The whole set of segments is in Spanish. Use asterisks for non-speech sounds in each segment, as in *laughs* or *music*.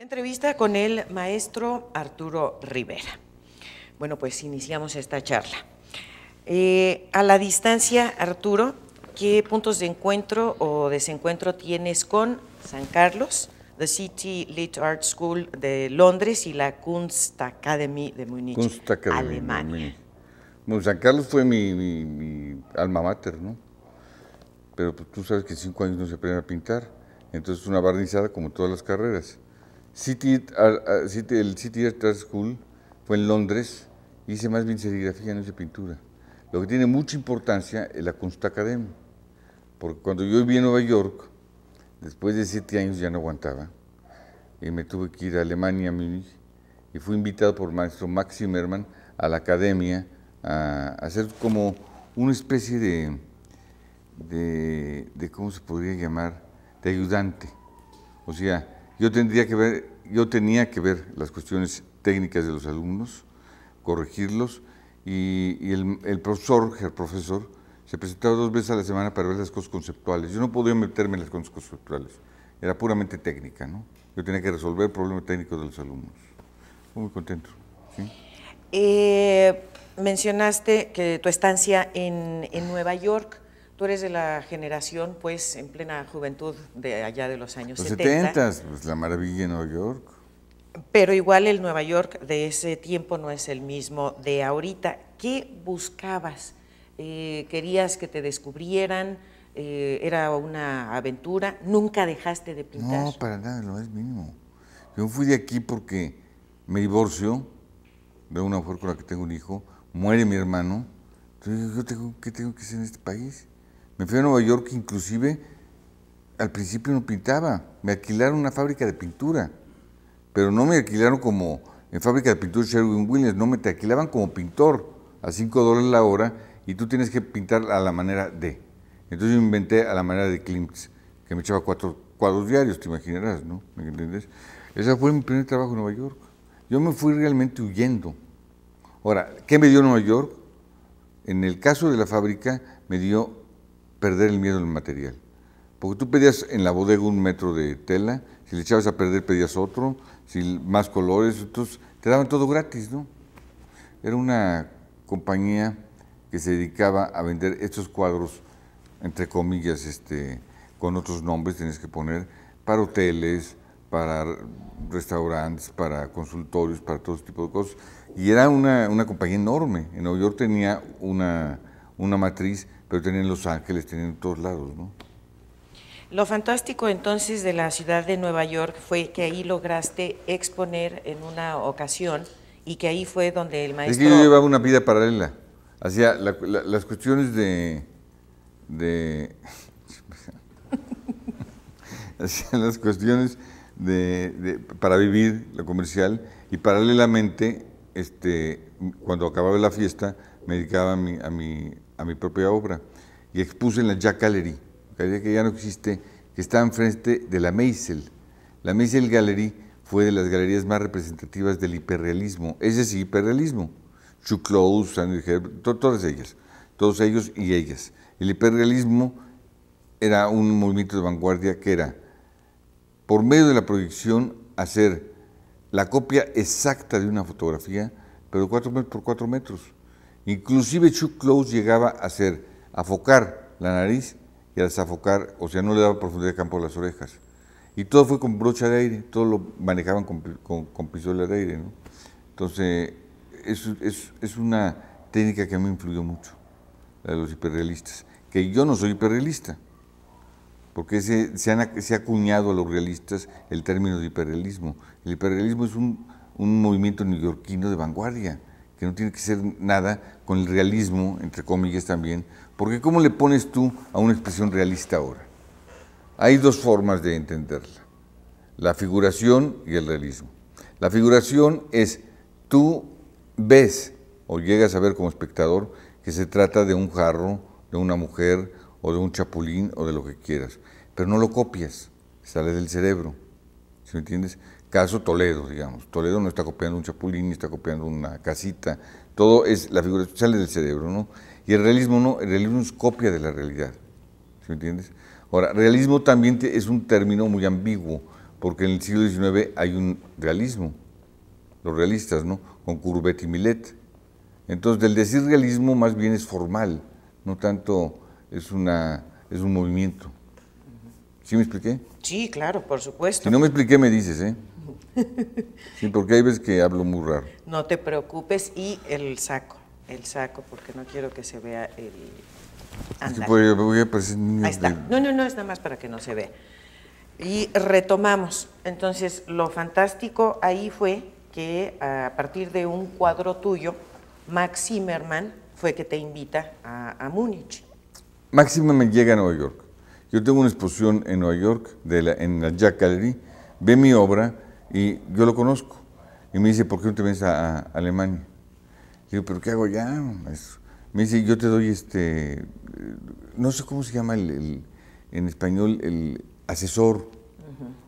Entrevista con el maestro Arturo Rivera. Bueno, pues iniciamos esta charla. Eh, a la distancia, Arturo, ¿qué puntos de encuentro o desencuentro tienes con San Carlos, The City Lit Art School de Londres y la Kunst Academy de Munich, Alemania? Bueno, San Carlos fue mi, alma mater, ¿no? Pero pues, tú sabes que cinco años no se aprende a pintar, entonces es una barnizada como todas las carreras City, el City Art School fue en Londres, hice más bien serigrafía, no hice pintura. Lo que tiene mucha importancia es la Academy, porque cuando yo viví en Nueva York, después de siete años ya no aguantaba, y me tuve que ir a Alemania, a y fui invitado por maestro Max Zimmermann a la academia a, a hacer como una especie de, de, de, ¿cómo se podría llamar?, de ayudante. O sea, yo, tendría que ver, yo tenía que ver las cuestiones técnicas de los alumnos, corregirlos, y, el, profesor, el profesor, se presentaba dos veces a la semana para ver las cosas conceptuales. Yo no podía meterme en las cosas conceptuales, era puramente técnica, ¿no? Yo tenía que resolver problemas técnicos de los alumnos. Fue muy contento. Eh, mencionaste que tu estancia en, en Nueva York, Tú eres de la generación, pues, en plena juventud de allá de los años los 70. pues la maravilla de Nueva York. Pero igual el Nueva York de ese tiempo no es el mismo de ahorita. ¿Qué buscabas? Eh, ¿Querías que te descubrieran? Eh, ¿Era una aventura? ¿Nunca dejaste de pintar? No, para nada, lo es mínimo. Yo fui de aquí porque me divorcio de una mujer con la que tengo un hijo, muere mi hermano. Entonces yo tengo, ¿qué tengo que hacer en este país? Me fui a Nueva York, inclusive al principio no pintaba, me alquilaron una fábrica de pintura, pero no me alquilaron como en fábrica de pintura Sherwin Williams, no me te alquilaban como pintor a 5 dólares la hora y tú tienes que pintar a la manera de. Entonces yo inventé a la manera de Klimt, que me echaba cuatro cuadros diarios, te imaginarás, ¿no? ¿Me entiendes? Ese fue mi primer trabajo en Nueva York. Yo me fui realmente huyendo. Ahora, ¿qué me dio Nueva York? En el caso de la fábrica, me dio perder el miedo al material. Porque tú pedías en la bodega un metro de tela, si le echabas a perder pedías otro, si más colores, entonces te daban todo gratis, ¿no? Era una compañía que se dedicaba a vender estos cuadros, entre comillas, este, con otros nombres tienes que poner, para hoteles, para restaurantes, para consultorios, para todo tipo de cosas. Y era una, compañía enorme. En Nueva York tenía una, una matriz pero tenían Los Ángeles, tienen todos lados, ¿no? Lo fantástico entonces de la ciudad de Nueva York fue que ahí lograste exponer en una ocasión y que ahí fue donde el maestro... Es que yo llevaba una vida paralela. Hacía las cuestiones de... de *laughs* hacía las cuestiones de, para vivir, lo comercial, y paralelamente, este, cuando acababa la fiesta, me dedicaba a mi a mi propia obra y expuse en la Jack Gallery, que ya no existe, que está enfrente de la Meisel. La Meisel Gallery fue de las galerías más representativas del hiperrealismo, ese es hiperrealismo. Chuclos, to todas ellas, todos ellos y ellas. El hiperrealismo era un movimiento de vanguardia que era, por medio de la proyección, hacer la copia exacta de una fotografía, pero cuatro metros por cuatro metros Inclusive Chuck Close llegaba a hacer, afocar la nariz y a desafocar, o sea, no le daba profundidad de campo a las orejas. Y todo fue con brocha de aire, todo lo manejaban con, con, de aire, Entonces, es, una técnica que a mí influyó mucho, la de los hiperrealistas. Que yo no soy hiperrealista, porque se, se, ha acuñado a los realistas el término de hiperrealismo. El hiperrealismo es un, un movimiento neoyorquino de vanguardia, que no tiene que ser nada con el realismo, entre comillas también, porque ¿cómo le pones tú a una expresión realista ahora? Hay dos formas de entenderla, la figuración y el realismo. La figuración es tú ves o llegas a ver como espectador que se trata de un jarro, de una mujer o de un chapulín o de lo que quieras, pero no lo copias, sale del cerebro, ¿sí me entiendes? Caso Toledo, digamos. Toledo no está copiando un chapulín, está copiando una casita. Todo es, la figura sale del cerebro, ¿no? Y el realismo no, el realismo es copia de la realidad. ¿Sí me entiendes? Ahora, realismo también es un término muy ambiguo, porque en el siglo XIX hay un realismo, los realistas, ¿no? Con Courbet y Millet. Entonces, del decir realismo más bien es formal, no tanto es, una, es un movimiento. ¿Sí me expliqué? Sí, claro, por supuesto. Si no me expliqué, me dices, ¿eh? Sí, porque hay veces que hablo muy raro. No te preocupes y el saco, el saco, porque no quiero que se vea el... Ahí está. No, no, no, es nada más para que no se vea. Y retomamos. Entonces, lo fantástico ahí fue que a partir de un cuadro tuyo, Max Zimmerman fue que te invita a, Múnich. Max Zimmerman llega a Nueva York. Yo tengo una exposición en Nueva York, de en la Jack ve mi obra y yo lo conozco. Y me dice, ¿por qué no te vienes a, Alemania? Y digo, ¿pero qué hago ya? me dice, yo te doy este, no sé cómo se llama el, en español, el asesor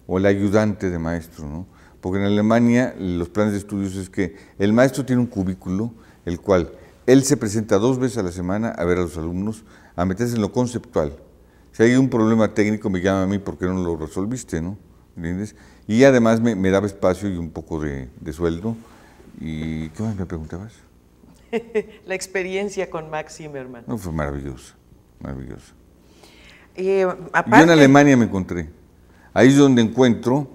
o el ayudante de maestro, ¿no? Porque en Alemania los planes de estudios es que el maestro tiene un cubículo, el cual él se presenta dos veces a la semana a ver a los alumnos, a meterse en lo conceptual. Si hay un problema técnico, me llama a mí porque no lo resolviste, ¿no? ¿Me ¿Entiendes? Y además me, daba espacio y un poco de, sueldo. ¿Y qué más me preguntabas? *laughs* la experiencia con Max Zimmerman. fue maravillosa, maravillosa. Y eh, Yo en Alemania me encontré. Ahí es donde encuentro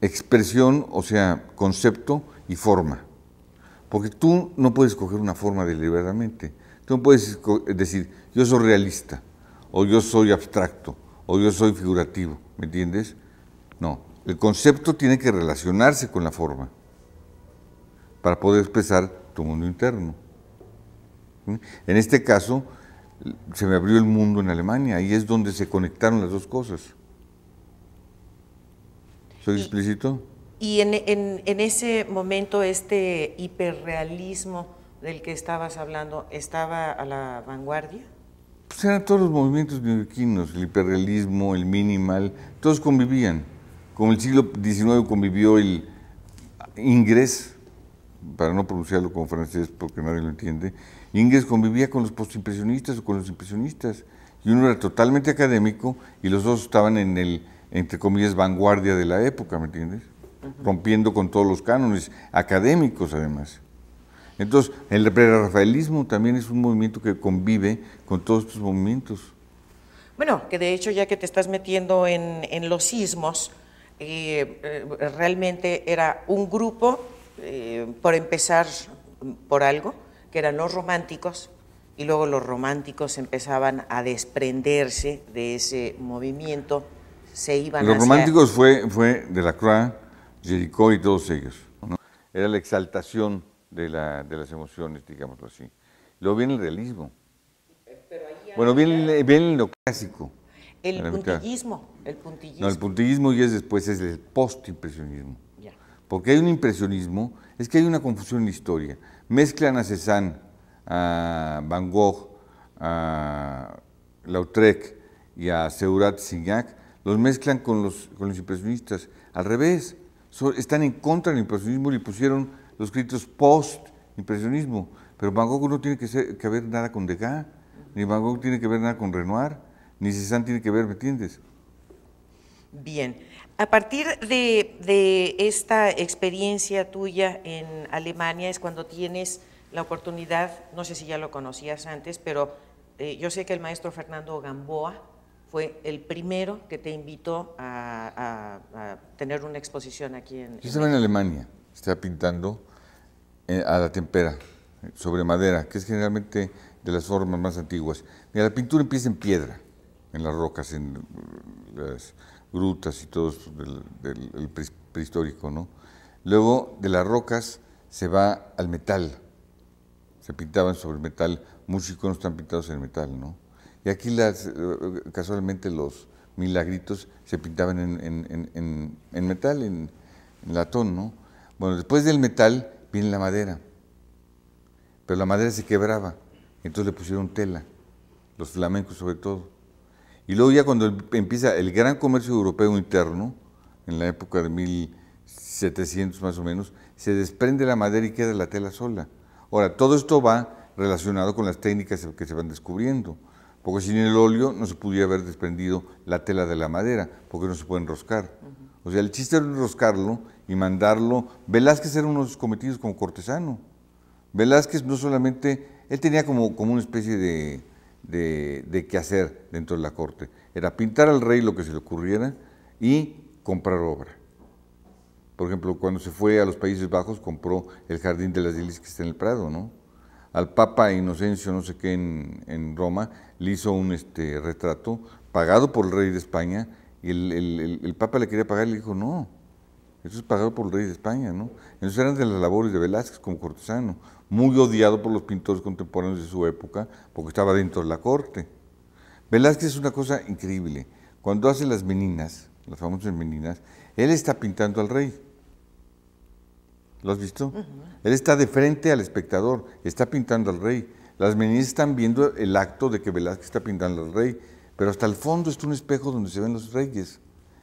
expresión, o sea, concepto y forma. Porque tú no puedes escoger una forma deliberadamente. Tú no puedes decir, yo soy realista, o yo soy abstracto, o yo soy figurativo, ¿me entiendes? No, el concepto tiene que relacionarse con la forma para poder expresar tu mundo interno. En este caso, se me abrió el mundo en Alemania y es donde se conectaron las dos cosas. ¿Soy explícito? Y en, ese momento este hiperrealismo del que estabas hablando, ¿estaba a la vanguardia? Pues eran todos los movimientos neoyorquinos, el hiperrealismo, el minimal, todos convivían. Con el siglo XIX convivió el inglés, para no pronunciarlo con francés porque nadie lo entiende, Ingres convivía con los postimpresionistas o con los impresionistas, y uno era totalmente académico y los dos estaban en el, entre comillas, vanguardia de la época, ¿me entiendes? Rompiendo con todos los cánones, académicos además. Entonces, el prerrafaelismo también es un movimiento que convive con todos estos movimientos. Bueno, que de hecho ya que te estás metiendo en, en los sismos, y eh, realmente era un grupo, eh, por empezar por algo, que eran los románticos, y luego los románticos empezaban a desprenderse de ese movimiento, se iban Los románticos fue, fue de la Croix, Jericó y todos ellos. Era la exaltación de, la, de las emociones, digamoslo así. Luego viene el realismo. bueno, viene, viene lo clásico. El puntillismo, el puntillismo. No, el puntillismo y es después es el postimpresionismo. Porque hay un impresionismo, es que hay una confusión en la historia. Mezclan a Cézanne, a Van Gogh, a Lautrec y a Seurat Signac, los mezclan con los, los impresionistas. Al revés, están en contra del impresionismo y le pusieron los críticos post-impresionismo. Pero Van Gogh no tiene que, que ver nada con Degas, ni Van Gogh tiene que ver nada con Renoir necesitan tiene que ver, ¿me entiendes? Bien. A partir de, esta experiencia tuya en Alemania es cuando tienes la oportunidad, no sé si ya lo conocías antes, pero eh, yo sé que el maestro Fernando Gamboa fue el primero que te invitó a, tener una exposición aquí en... Yo estaba en, Alemania, estaba pintando eh, a la tempera, sobre madera, que es generalmente de las formas más antiguas. la pintura empieza en piedra en las rocas, en eh, las grutas y todo el prehistórico, ¿no? Luego de las rocas se va al metal. Se pintaban sobre metal, muchos iconos están pintados en metal, ¿no? Y aquí las, eh, casualmente los milagritos se pintaban en, en metal, en, latón, ¿no? Bueno, después del metal viene la madera, pero la madera se quebraba, entonces le pusieron tela, los flamencos sobre todo. Y luego ya cuando empieza el gran comercio europeo interno, en la época de 1700 más o menos, se desprende la madera y queda la tela sola. Ahora, todo esto va relacionado con las técnicas que se van descubriendo, porque sin el óleo no se pudiera haber desprendido la tela de la madera, porque no se puede enroscar. O sea, el chiste era enroscarlo y mandarlo. Velázquez era uno de sus cometidos como cortesano. Velázquez no solamente, él tenía como, como una especie de, de, qué hacer dentro de la corte. Era pintar al rey lo que se le ocurriera y comprar obra. Por ejemplo, cuando se fue a los Países Bajos, compró el Jardín de las Lilies que está en el Prado, ¿no? Al Papa Inocencio, no sé qué, en, Roma, le hizo un este, retrato pagado por el rey de España y el, Papa le quería pagar y le dijo, no, eso es pagado por el rey de España, ¿no? Entonces eran de las labores de Velázquez como cortesano muy odiado por los pintores contemporáneos de su época, porque estaba dentro de la corte. Velázquez es una cosa increíble. Cuando hace las meninas, las famosas meninas, él está pintando al rey. ¿Lo has visto? Él está de frente al espectador, está pintando al rey. Las meninas están viendo el acto de que Velázquez está pintando al rey, pero hasta el fondo está un espejo donde se ven los reyes.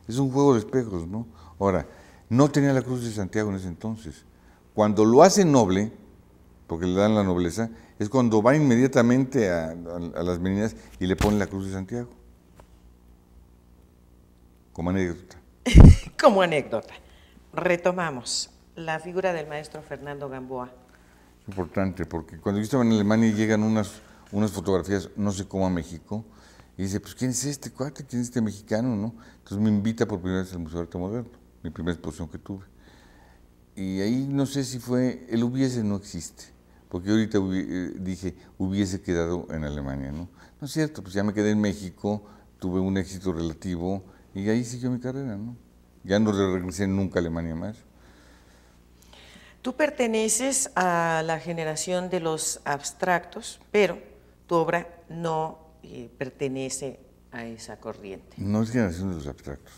Es un juego de espejos, ¿no? Ahora, no tenía la cruz de Santiago en ese entonces. Cuando lo hace noble, porque le dan la nobleza, es cuando va inmediatamente a, a, las meninas y le pone la cruz de Santiago. Como anécdota. *laughs* Como anécdota. Retomamos la figura del maestro Fernando Gamboa. Es Importante, porque cuando yo estaba en Alemania llegan unas, unas fotografías, no sé cómo a México, y dice, pues ¿quién es este cuate? ¿Quién es este mexicano? ¿no? Entonces me invita por primera vez al Museo de Arte Moderno, mi primera exposición que tuve. Y ahí no sé si fue, el hubiese no existe porque ahorita eh, dije, hubiese quedado en Alemania, ¿no? No es cierto, pues ya me quedé en México, tuve un éxito relativo y ahí siguió mi carrera, ¿no? Ya no regresé nunca a Alemania más. Tú perteneces a la generación de los abstractos, pero tu obra no eh, pertenece a esa corriente. No es generación de los abstractos.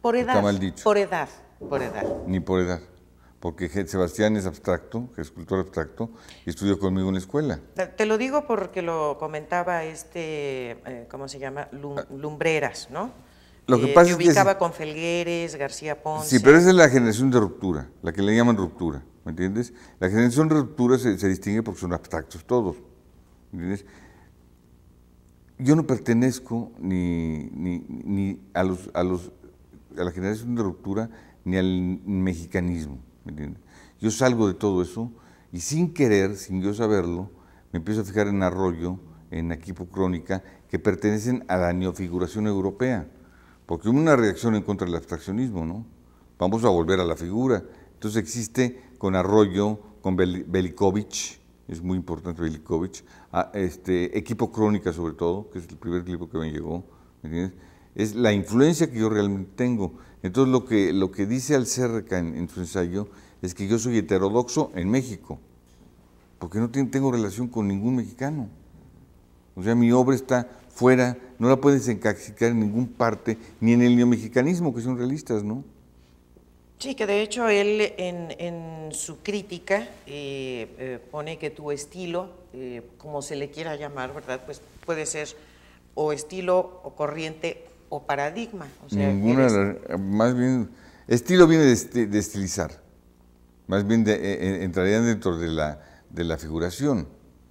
Por edad. Está mal dicho. Por edad, por edad. Ni por edad porque Sebastián es abstracto, es escultor abstracto, y estudió conmigo en la escuela. Te lo digo porque lo comentaba este, eh, ¿cómo se llama? Ah. lumbreras, ¿no? Lo que eh, pasa ubicaba con Felgueres, García Ponce. Sí, pero esa es la generación de ruptura, la que le llaman ruptura, ¿me entiendes? La generación de ruptura se, se distingue porque son abstractos todos, ¿me entiendes? Yo no pertenezco ni, ni, ni a, los, a, los, a la generación de ruptura ni al mexicanismo. Yo salgo de todo eso y sin querer, sin yo saberlo, me empiezo a fijar en Arroyo, en Equipo Crónica, que pertenecen a la neofiguración europea, porque hubo una reacción en contra del abstraccionismo, ¿no? Vamos a volver a la figura. Entonces existe con Arroyo, con Bel es muy importante Belikovich, a este, Equipo Crónica sobre todo, que es el primer equipo que me llegó, ¿me entiendes? Es la influencia que yo realmente tengo. Entonces lo que, lo que dice Alcerca en, su ensayo es que yo soy heterodoxo en México, porque no tengo relación con ningún mexicano. O sea, mi obra está fuera, no la puedes encajicar en ningún parte, ni en el neomexicanismo, que son realistas, ¿no? Sí, que de hecho él en, su crítica eh, eh, pone que tu estilo, eh, como se le quiera llamar, ¿verdad? Pues puede ser o estilo o corriente paradigma. Ninguna eh, más bien, estilo viene de, este, estilizar, más bien de, eh, eh, entrarían dentro de la, de la figuración,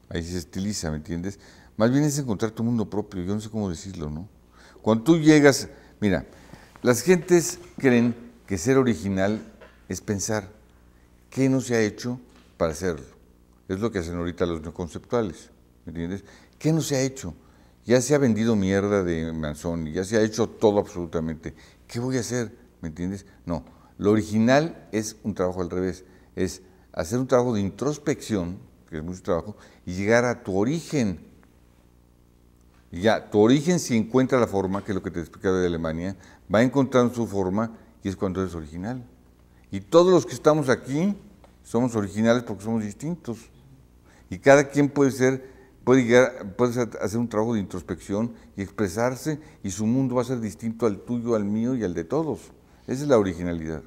ahí se estiliza, ¿me entiendes? Más bien es encontrar tu mundo propio, yo no sé cómo decirlo, ¿no? Cuando tú llegas, mira, las gentes creen que ser original es pensar qué no se ha hecho para hacerlo. Es lo que hacen ahorita los neoconceptuales, ¿me entiendes? ¿Qué no se ha hecho? ya se ha vendido mierda de y ya se ha hecho todo absolutamente. ¿Qué voy a hacer? ¿Me entiendes? No, lo original es un trabajo al revés, es hacer un trabajo de introspección, que es mucho trabajo, y llegar a tu origen. Y ya, tu origen si encuentra la forma, que es lo que te explicaba de Alemania, va encontrando su forma y es cuando eres original. Y todos los que estamos aquí somos originales porque somos distintos. Y cada quien puede ser Puede llegar, puedes hacer un trabajo de introspección y expresarse y su mundo va a ser distinto al tuyo, al mío y al de todos. Esa es la originalidad.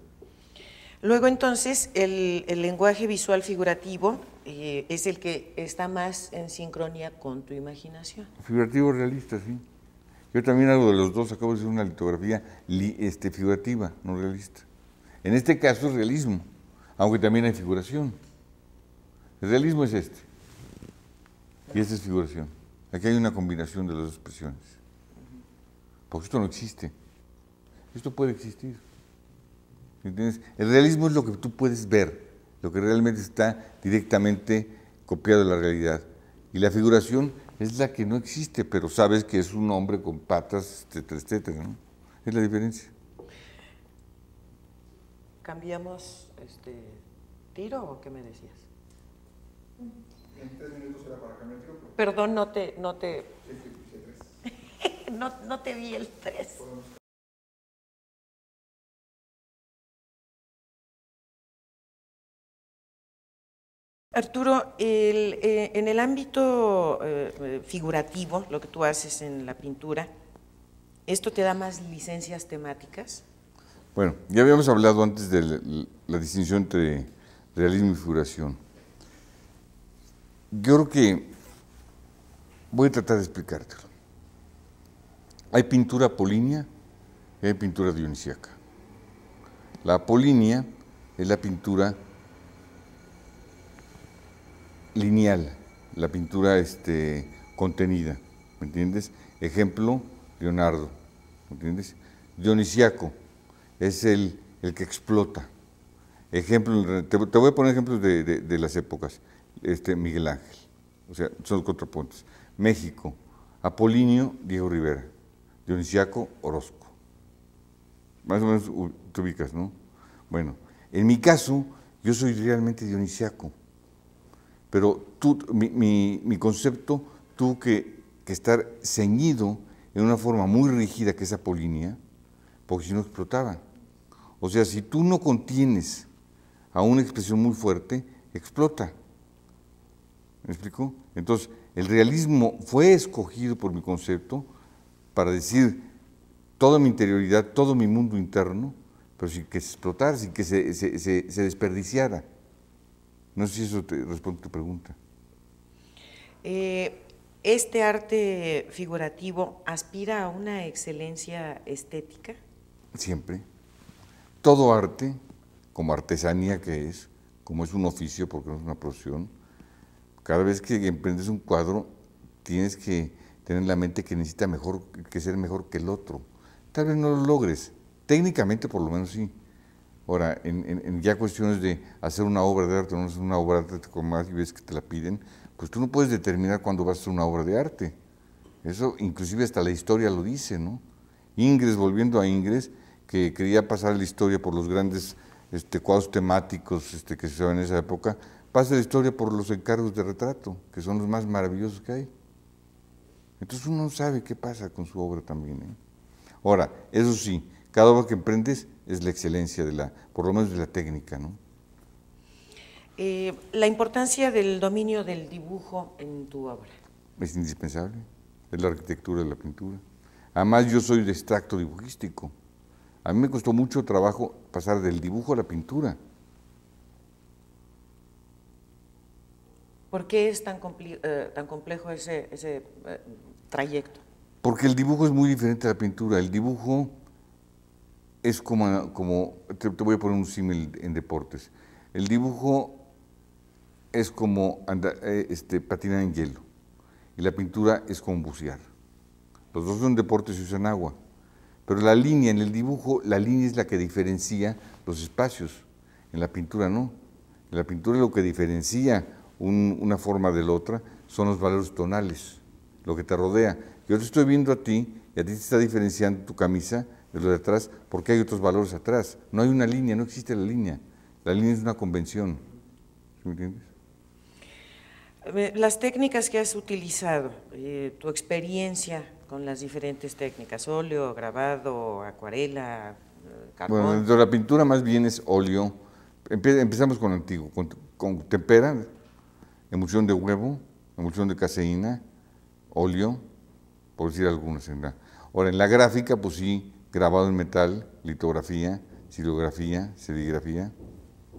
Luego entonces el, lenguaje visual figurativo eh, es el que está más en sincronía con tu imaginación. Figurativo realista, sí. Yo también hago de los dos, acabo de hacer una litografía este, figurativa, no realista. En este caso es realismo, aunque también hay figuración. El realismo es este. Y esta es figuración. Aquí hay una combinación de las dos expresiones. Porque esto no existe. Esto puede existir. ¿Entiendes? El realismo es lo que tú puedes ver, lo que realmente está directamente copiado de la realidad. Y la figuración es la que no existe, pero sabes que es un hombre con patas, etcétera, etcétera. ¿no? Es la diferencia. ¿Cambiamos este tiro o qué me decías? En minutos era para Perdón, no te... No te... *laughs* no, te vi el tres. Arturo, eh, en el ámbito eh, figurativo, lo que tú haces en la pintura, ¿esto te da más licencias temáticas? Bueno, ya habíamos hablado antes de la distinción entre realismo y figuración. Yo creo que voy a tratar de explicártelo. Hay pintura polínea y hay pintura dionisíaca. La polínea es la pintura lineal, la pintura este, contenida, ¿me entiendes? Ejemplo, Leonardo, ¿me entiendes? Dionisiaco es el, que explota. Ejemplo, te, voy a poner ejemplos de las épocas este, Miguel Ángel. O sea, son los contrapuntos. México, Apolinio, Diego Rivera. Dionisiaco, Orozco. Más o menos te ubicas, ¿no? Bueno, en mi caso, yo soy realmente dionisiaco. Pero tú, mi, concepto tuvo que, estar ceñido en una forma muy rígida que es Apolinia, porque si no explotaba. O sea, si tú no contienes a una expresión muy fuerte, explota. ¿Me explico? Entonces, el realismo fue escogido por mi concepto para decir toda mi interioridad, todo mi mundo interno, pero sin que se explotara, sin que se, desperdiciara. No sé si eso te responde a tu pregunta. Eh, ¿Este arte figurativo aspira a una excelencia estética? Siempre. Todo arte, como artesanía que es, como es un oficio, porque no es una profesión, cada vez que emprendes un cuadro, tienes que tener en la mente que necesita mejor, que ser mejor que el otro. Tal vez no lo logres, técnicamente por lo menos sí. Ahora, en, ya cuestiones de hacer una obra de arte o no hacer una obra de arte con más y ves que te la piden, pues tú no puedes determinar cuándo vas a hacer una obra de arte. Eso inclusive hasta la historia lo dice, ¿no? Ingres, volviendo a Ingres, que quería pasar la historia por los grandes este, cuadros temáticos este, que se usaban en esa época, pasa la historia por los encargos de retrato, que son los más maravillosos que hay. Entonces uno sabe qué pasa con su obra también. ¿eh? Ahora, eso sí, cada obra que emprendes es la excelencia de la, por lo menos de la técnica, ¿no? Eh, la importancia del dominio del dibujo en tu obra. Es indispensable, es la arquitectura de la pintura. Además, yo soy de extracto dibujístico. A mí me costó mucho trabajo pasar del dibujo a la pintura. ¿Por qué es tan, eh, complejo ese, eh, trayecto? Porque el dibujo es muy diferente a la pintura. El dibujo es como, como te, voy a poner un símil en deportes. El dibujo es como eh, este, patinar en hielo y la pintura es como bucear. Los dos son deportes y usan agua, pero la línea en el dibujo, la línea es la que diferencia los espacios. En la pintura no. En la pintura es lo que diferencia una forma de la otra, son los valores tonales, lo que te rodea. Yo te estoy viendo a ti y a ti te está diferenciando tu camisa de lo de atrás porque hay otros valores atrás. No hay una línea, no existe la línea. La línea es una convención. me entiendes? Eh, las técnicas que has utilizado, eh, tu experiencia con las diferentes técnicas, óleo, grabado, acuarela, eh, carbón. Bueno, de la pintura más bien es óleo. Empezamos con antiguo, con, con tempera, emulsión de huevo, emulsión de caseína, óleo, por decir algunas. Ahora, en la gráfica, pues sí, grabado en metal, litografía, silografía, serigrafía.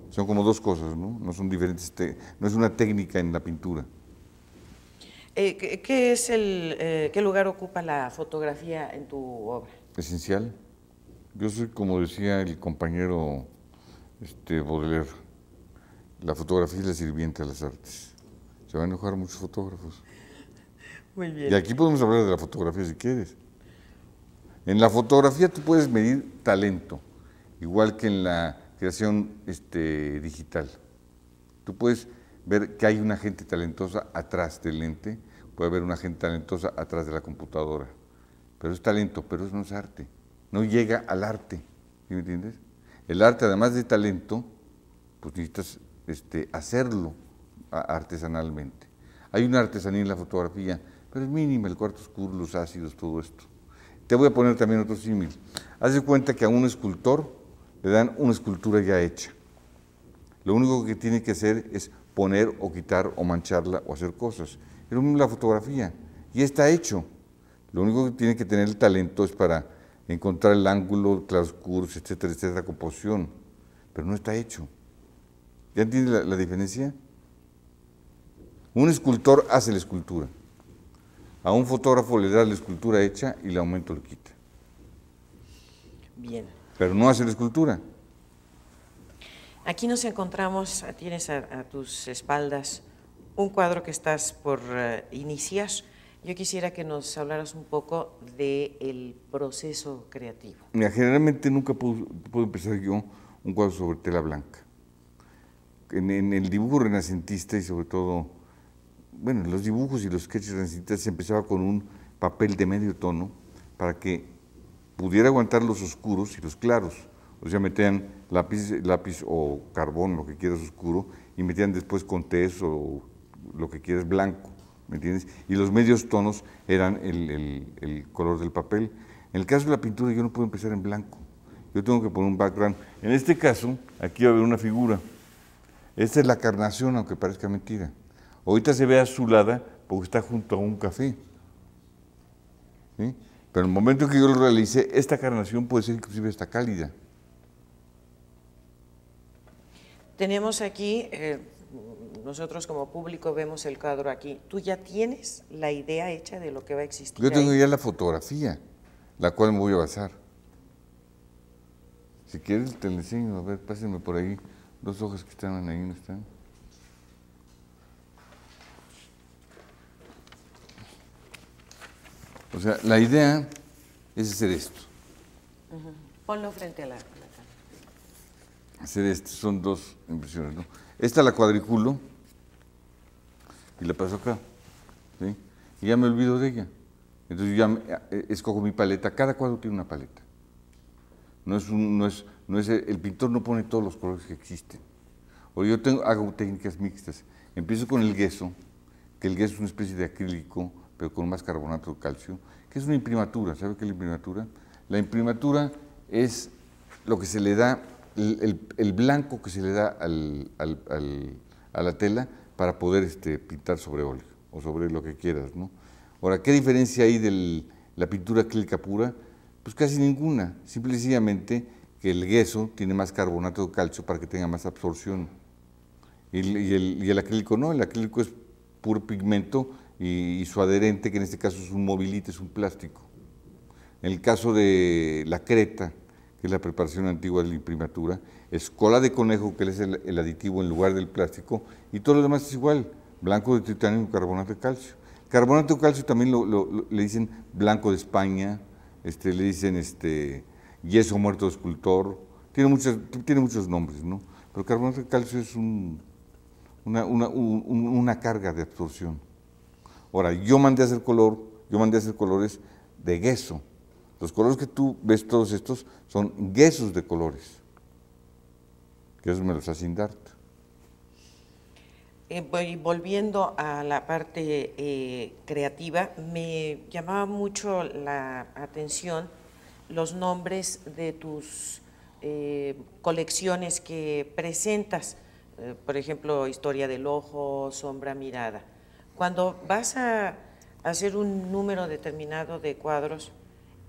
Son como dos cosas, ¿no? No son diferentes, no es una técnica en la pintura. Eh, ¿qué, es el, eh, ¿Qué lugar ocupa la fotografía en tu obra? Esencial. Yo soy, como decía el compañero este, Baudelaire, la fotografía es la sirvienta de las artes. Se van a enojar muchos fotógrafos. Muy bien. Y aquí podemos hablar de la fotografía si quieres. En la fotografía tú puedes medir talento, igual que en la creación este, digital. Tú puedes ver que hay una gente talentosa atrás del lente, puede haber una gente talentosa atrás de la computadora. Pero es talento, pero eso no es arte. No llega al arte. ¿Sí me entiendes? El arte, además de talento, pues necesitas este, hacerlo artesanalmente. Hay una artesanía en la fotografía, pero es mínima, el cuarto oscuro, los ácidos, todo esto. Te voy a poner también otro símil. Haz de cuenta que a un escultor le dan una escultura ya hecha. Lo único que tiene que hacer es poner o quitar o mancharla o hacer cosas. Es lo mismo la fotografía. Y está hecho. Lo único que tiene que tener el talento es para encontrar el ángulo, claroscuros, etcétera, etcétera, composición. Pero no está hecho. ¿Ya entiendes la diferencia? Un escultor hace la escultura. A un fotógrafo le da la escultura hecha y el aumento lo quita. Bien. Pero no hace la escultura. Aquí nos encontramos, ah, tienes a, tus espaldas un cuadro que estás por inicias. Eh, iniciar. Yo quisiera que nos hablaras un poco del proceso creativo. Mira, generalmente nunca puedo, empezar yo un cuadro sobre tela blanca. en el dibujo renacentista y sobre todo bueno, los dibujos y los sketches se empezaba con un papel de medio tono para que pudiera aguantar los oscuros y los claros. O sea, metían lápiz, lápiz o carbón, lo que quieras oscuro, y metían después con tez o lo que quieras blanco, ¿me entiendes? Y los medios tonos eran el, el color del papel. En el caso de la pintura yo no puedo empezar en blanco, yo tengo que poner un background. En este caso, aquí va a haber una figura. Esta es la carnación, aunque parezca mentira. Ahorita se ve azulada porque está junto a un café. Pero en el momento que yo lo realice, esta carnación puede ser inclusive hasta cálida. Tenemos aquí, eh, nosotros como público vemos el cuadro aquí. ¿Tú ya tienes la idea hecha de lo que va a existir? Yo tengo ya la fotografía, la cual me voy a basar. Si quieres te enseño, a ver, pásenme por ahí. Dos hojas que estaban ahí, ¿no están? O sea, la idea es hacer esto. Ponlo frente a la, cámara. Hacer esto, son dos impresiones, Esta la cuadriculo y la paso acá. Y ya me olvido de ella. Entonces ya eh, escojo mi paleta. Cada cuadro tiene una paleta. No es no es, no es, el pintor no pone todos los colores que existen. O yo tengo, hago técnicas mixtas. Empiezo con el gueso, que el gueso es una especie de acrílico pero con más carbonato de calcio, que es una imprimatura. ¿Sabe qué es la imprimatura? La imprimatura es lo que se le da, el, blanco que se le da a la tela para poder este, pintar sobre óleo o sobre lo que quieras. ¿no? Ahora, ¿qué diferencia hay de la pintura acrílica pura? Pues casi ninguna. simplemente sencillamente que el yeso tiene más carbonato de calcio para que tenga más absorción. Y, el, y el acrílico no, el acrílico es puro pigmento y, su adherente, que en este caso es un mobilite, es un plástico. En el caso de la creta, que es la preparación antigua de la imprimatura, es cola de conejo, que es el, aditivo en lugar del plástico, y todo lo demás es igual, blanco de titanio y carbonato de calcio. Carbonato de calcio también lo, le dicen blanco de España, este, le dicen este, yeso muerto de escultor, tiene, muchas, tiene muchos nombres, ¿no? Pero carbonato de calcio es un, una, una carga de absorción. Ahora, yo mandé a hacer color, yo mandé a hacer colores de gueso. Los colores que tú ves todos estos son guesos de colores. Que eso me los hacen darte. Eh, volviendo a la parte eh, creativa, me llamaba mucho la atención los nombres de tus eh, colecciones que presentas, por ejemplo, Historia del Ojo, Sombra Mirada. Cuando vas a hacer un número determinado de cuadros,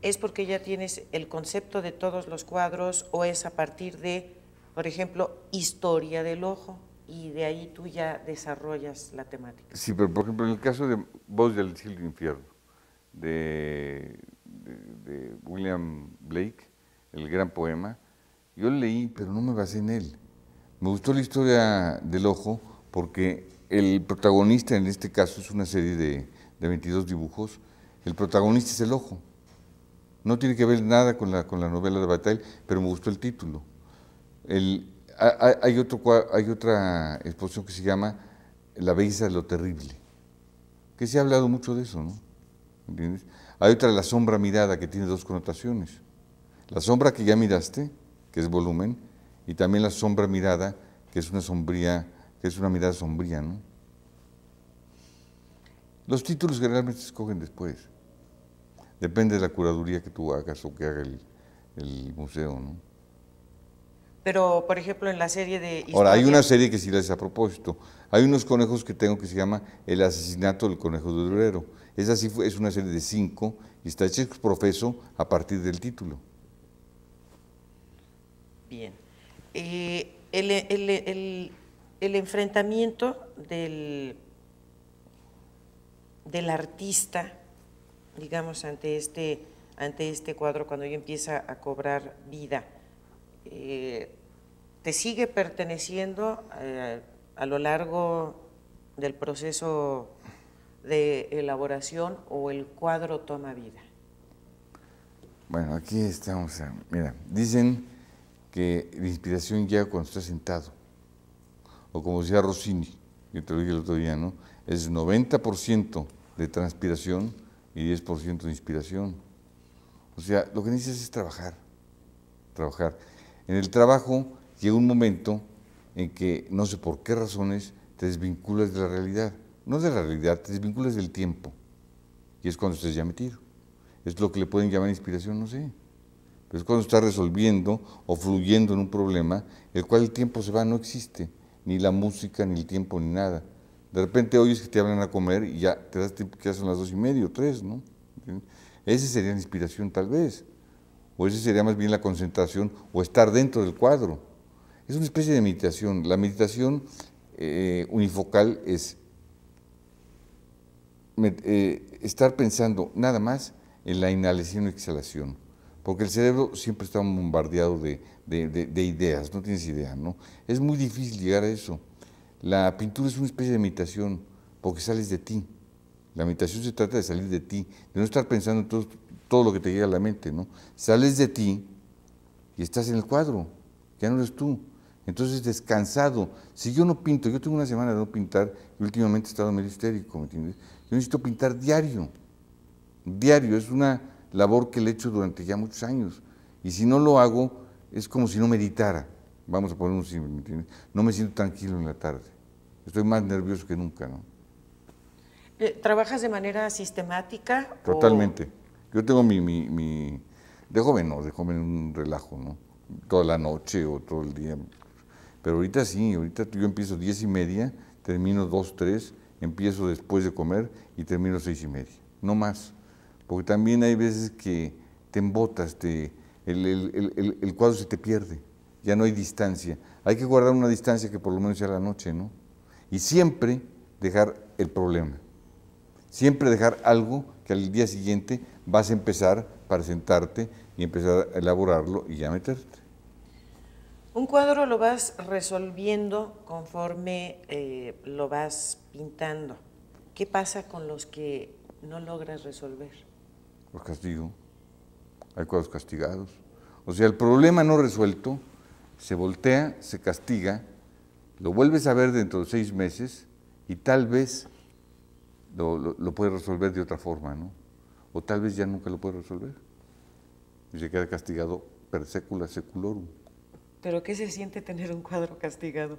¿es porque ya tienes el concepto de todos los cuadros o es a partir de, por ejemplo, historia del ojo? Y de ahí tú ya desarrollas la temática. Sí, pero por ejemplo, en el caso de Voz del Siglo Infierno, de, William Blake, el gran poema, yo leí, pero no me basé en él. Me gustó la historia del ojo porque el protagonista en este caso es una serie de, 22 dibujos, el protagonista es el ojo. No tiene que ver nada con la, con la novela de Batal, pero me gustó el título. hay, hay otra exposición que se llama La belleza de lo terrible, que se ha hablado mucho de eso, ¿no? Hay otra, La sombra mirada, que tiene dos connotaciones. La sombra que ya miraste, que es volumen, y también la sombra mirada, que es una sombría que es una mirada sombría, ¿no? Los títulos generalmente se escogen después. Depende de la curaduría que tú hagas o que haga el, museo, ¿no? Pero, por ejemplo, en la serie de... Ahora, hay una serie que sí la hace a propósito. Hay unos conejos que tengo que se llama El asesinato del conejo de Durero. Esa sí es una serie de cinco y está hecho profeso a partir del título. Bien. Eh, el, el enfrentamiento del, del artista, digamos, ante este, ante este cuadro, cuando ya empieza a cobrar vida, eh, te sigue perteneciendo eh, a lo largo del proceso de elaboración o el cuadro toma vida? Bueno, aquí estamos. mira, dicen que la inspiración ya cuando está sentado o como decía Rossini, que te lo dije el otro día, Es 90% de transpiración y 10% de inspiración. O sea, lo que necesitas es trabajar, trabajar. En el trabajo llega un momento en que, no sé por qué razones, te desvinculas de la realidad. No de la realidad, te desvinculas del tiempo. Y es cuando estás ya metido. Es lo que le pueden llamar inspiración, no sé. Pero es cuando estás resolviendo o fluyendo en un problema, el cual el tiempo se va, no existe ni la música, ni el tiempo, ni nada. De repente oyes que te hablan a comer y ya te das tiempo que ya son las dos y medio, tres, ¿no? Esa sería la inspiración tal vez. O esa sería más bien la concentración o estar dentro del cuadro. Es una especie de meditación. La meditación eh, unifocal es eh, estar pensando nada más en la inhalación y exhalación porque el cerebro siempre está bombardeado de, ideas, no tienes idea, ¿no? Es muy difícil llegar a eso. La pintura es una especie de imitación, porque sales de ti. La imitación se trata de salir de ti, de no estar pensando en todo, todo lo que te llega a la mente, ¿no? Sales de ti y estás en el cuadro, ya no eres tú. Entonces, descansado. Si yo no pinto, yo tengo una semana de no pintar y últimamente he estado medio histérico, ¿me entiendes? Yo necesito pintar diario. Diario, es una labor que le he hecho durante ya muchos años. Y si no lo hago, es como si no meditara. Vamos a poner un No me siento tranquilo en la tarde. Estoy más nervioso que nunca, ¿no? Eh, ¿Trabajas de manera sistemática? Totalmente. Yo tengo mi, mi, De joven no, de joven un relajo, ¿no? Toda la noche o todo el día. Pero ahorita sí, ahorita yo empiezo diez y media, termino dos, tres, empiezo después de comer y termino seis y media. No más porque también hay veces que te embotas, el, cuadro se te pierde, ya no hay distancia. Hay que guardar una distancia que por lo menos sea la noche, ¿no? Y siempre dejar el problema, siempre dejar algo que al día siguiente vas a empezar para sentarte y empezar a elaborarlo y ya meterte. Un cuadro lo vas resolviendo conforme eh, lo vas pintando. ¿Qué pasa con los que no logras resolver? los castigo, hay cuadros castigados. O sea, el problema no resuelto se voltea, se castiga, lo vuelves a ver dentro de seis meses y tal vez lo, lo, puedes resolver de otra forma, ¿no? O tal vez ya nunca lo puedes resolver. Y se queda castigado per secula seculorum. ¿Pero qué se siente tener un cuadro castigado?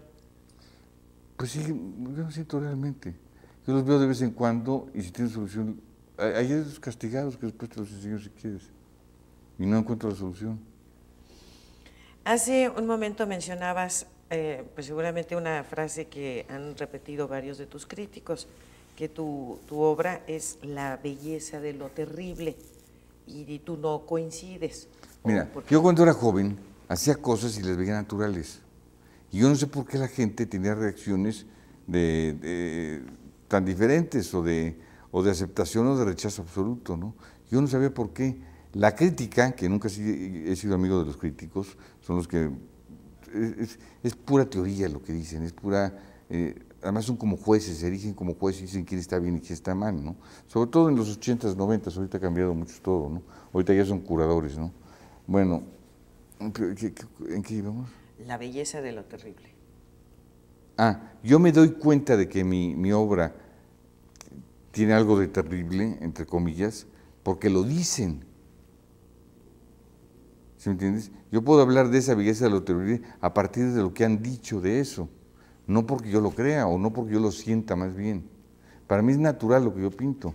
Pues sí, yo lo siento realmente. Yo los veo de vez en cuando y si tienen solución hay esos castigados que después te los enseñan si quieres. Y no encuentro la solución. Hace un momento mencionabas, eh, pues seguramente una frase que han repetido varios de tus críticos, que tu, obra es la belleza de lo terrible y, tú no coincides. Mira, yo cuando era joven hacía cosas y las veía naturales. Y yo no sé por qué la gente tenía reacciones de tan diferentes o de o de aceptación o de rechazo absoluto, ¿no? Yo no sabía por qué. La crítica, que nunca he sido amigo de los críticos, son los que... Es, pura teoría lo que dicen, es pura... Eh, además son como jueces, se erigen como jueces y dicen quién está bien y quién está mal, ¿no? Sobre todo en los 80s, 90 ahorita ha cambiado mucho todo, ¿no? Ahorita ya son curadores, ¿no? Bueno, ¿en qué íbamos? La belleza de lo terrible. Ah, yo me doy cuenta de que mi obra tiene algo de terrible, entre comillas, porque lo dicen. ¿Sí me entiendes? Yo puedo hablar de esa belleza de lo teoría a partir de lo que han dicho de eso, no porque yo lo crea o no porque yo lo sienta más bien. Para mí es natural lo que yo pinto,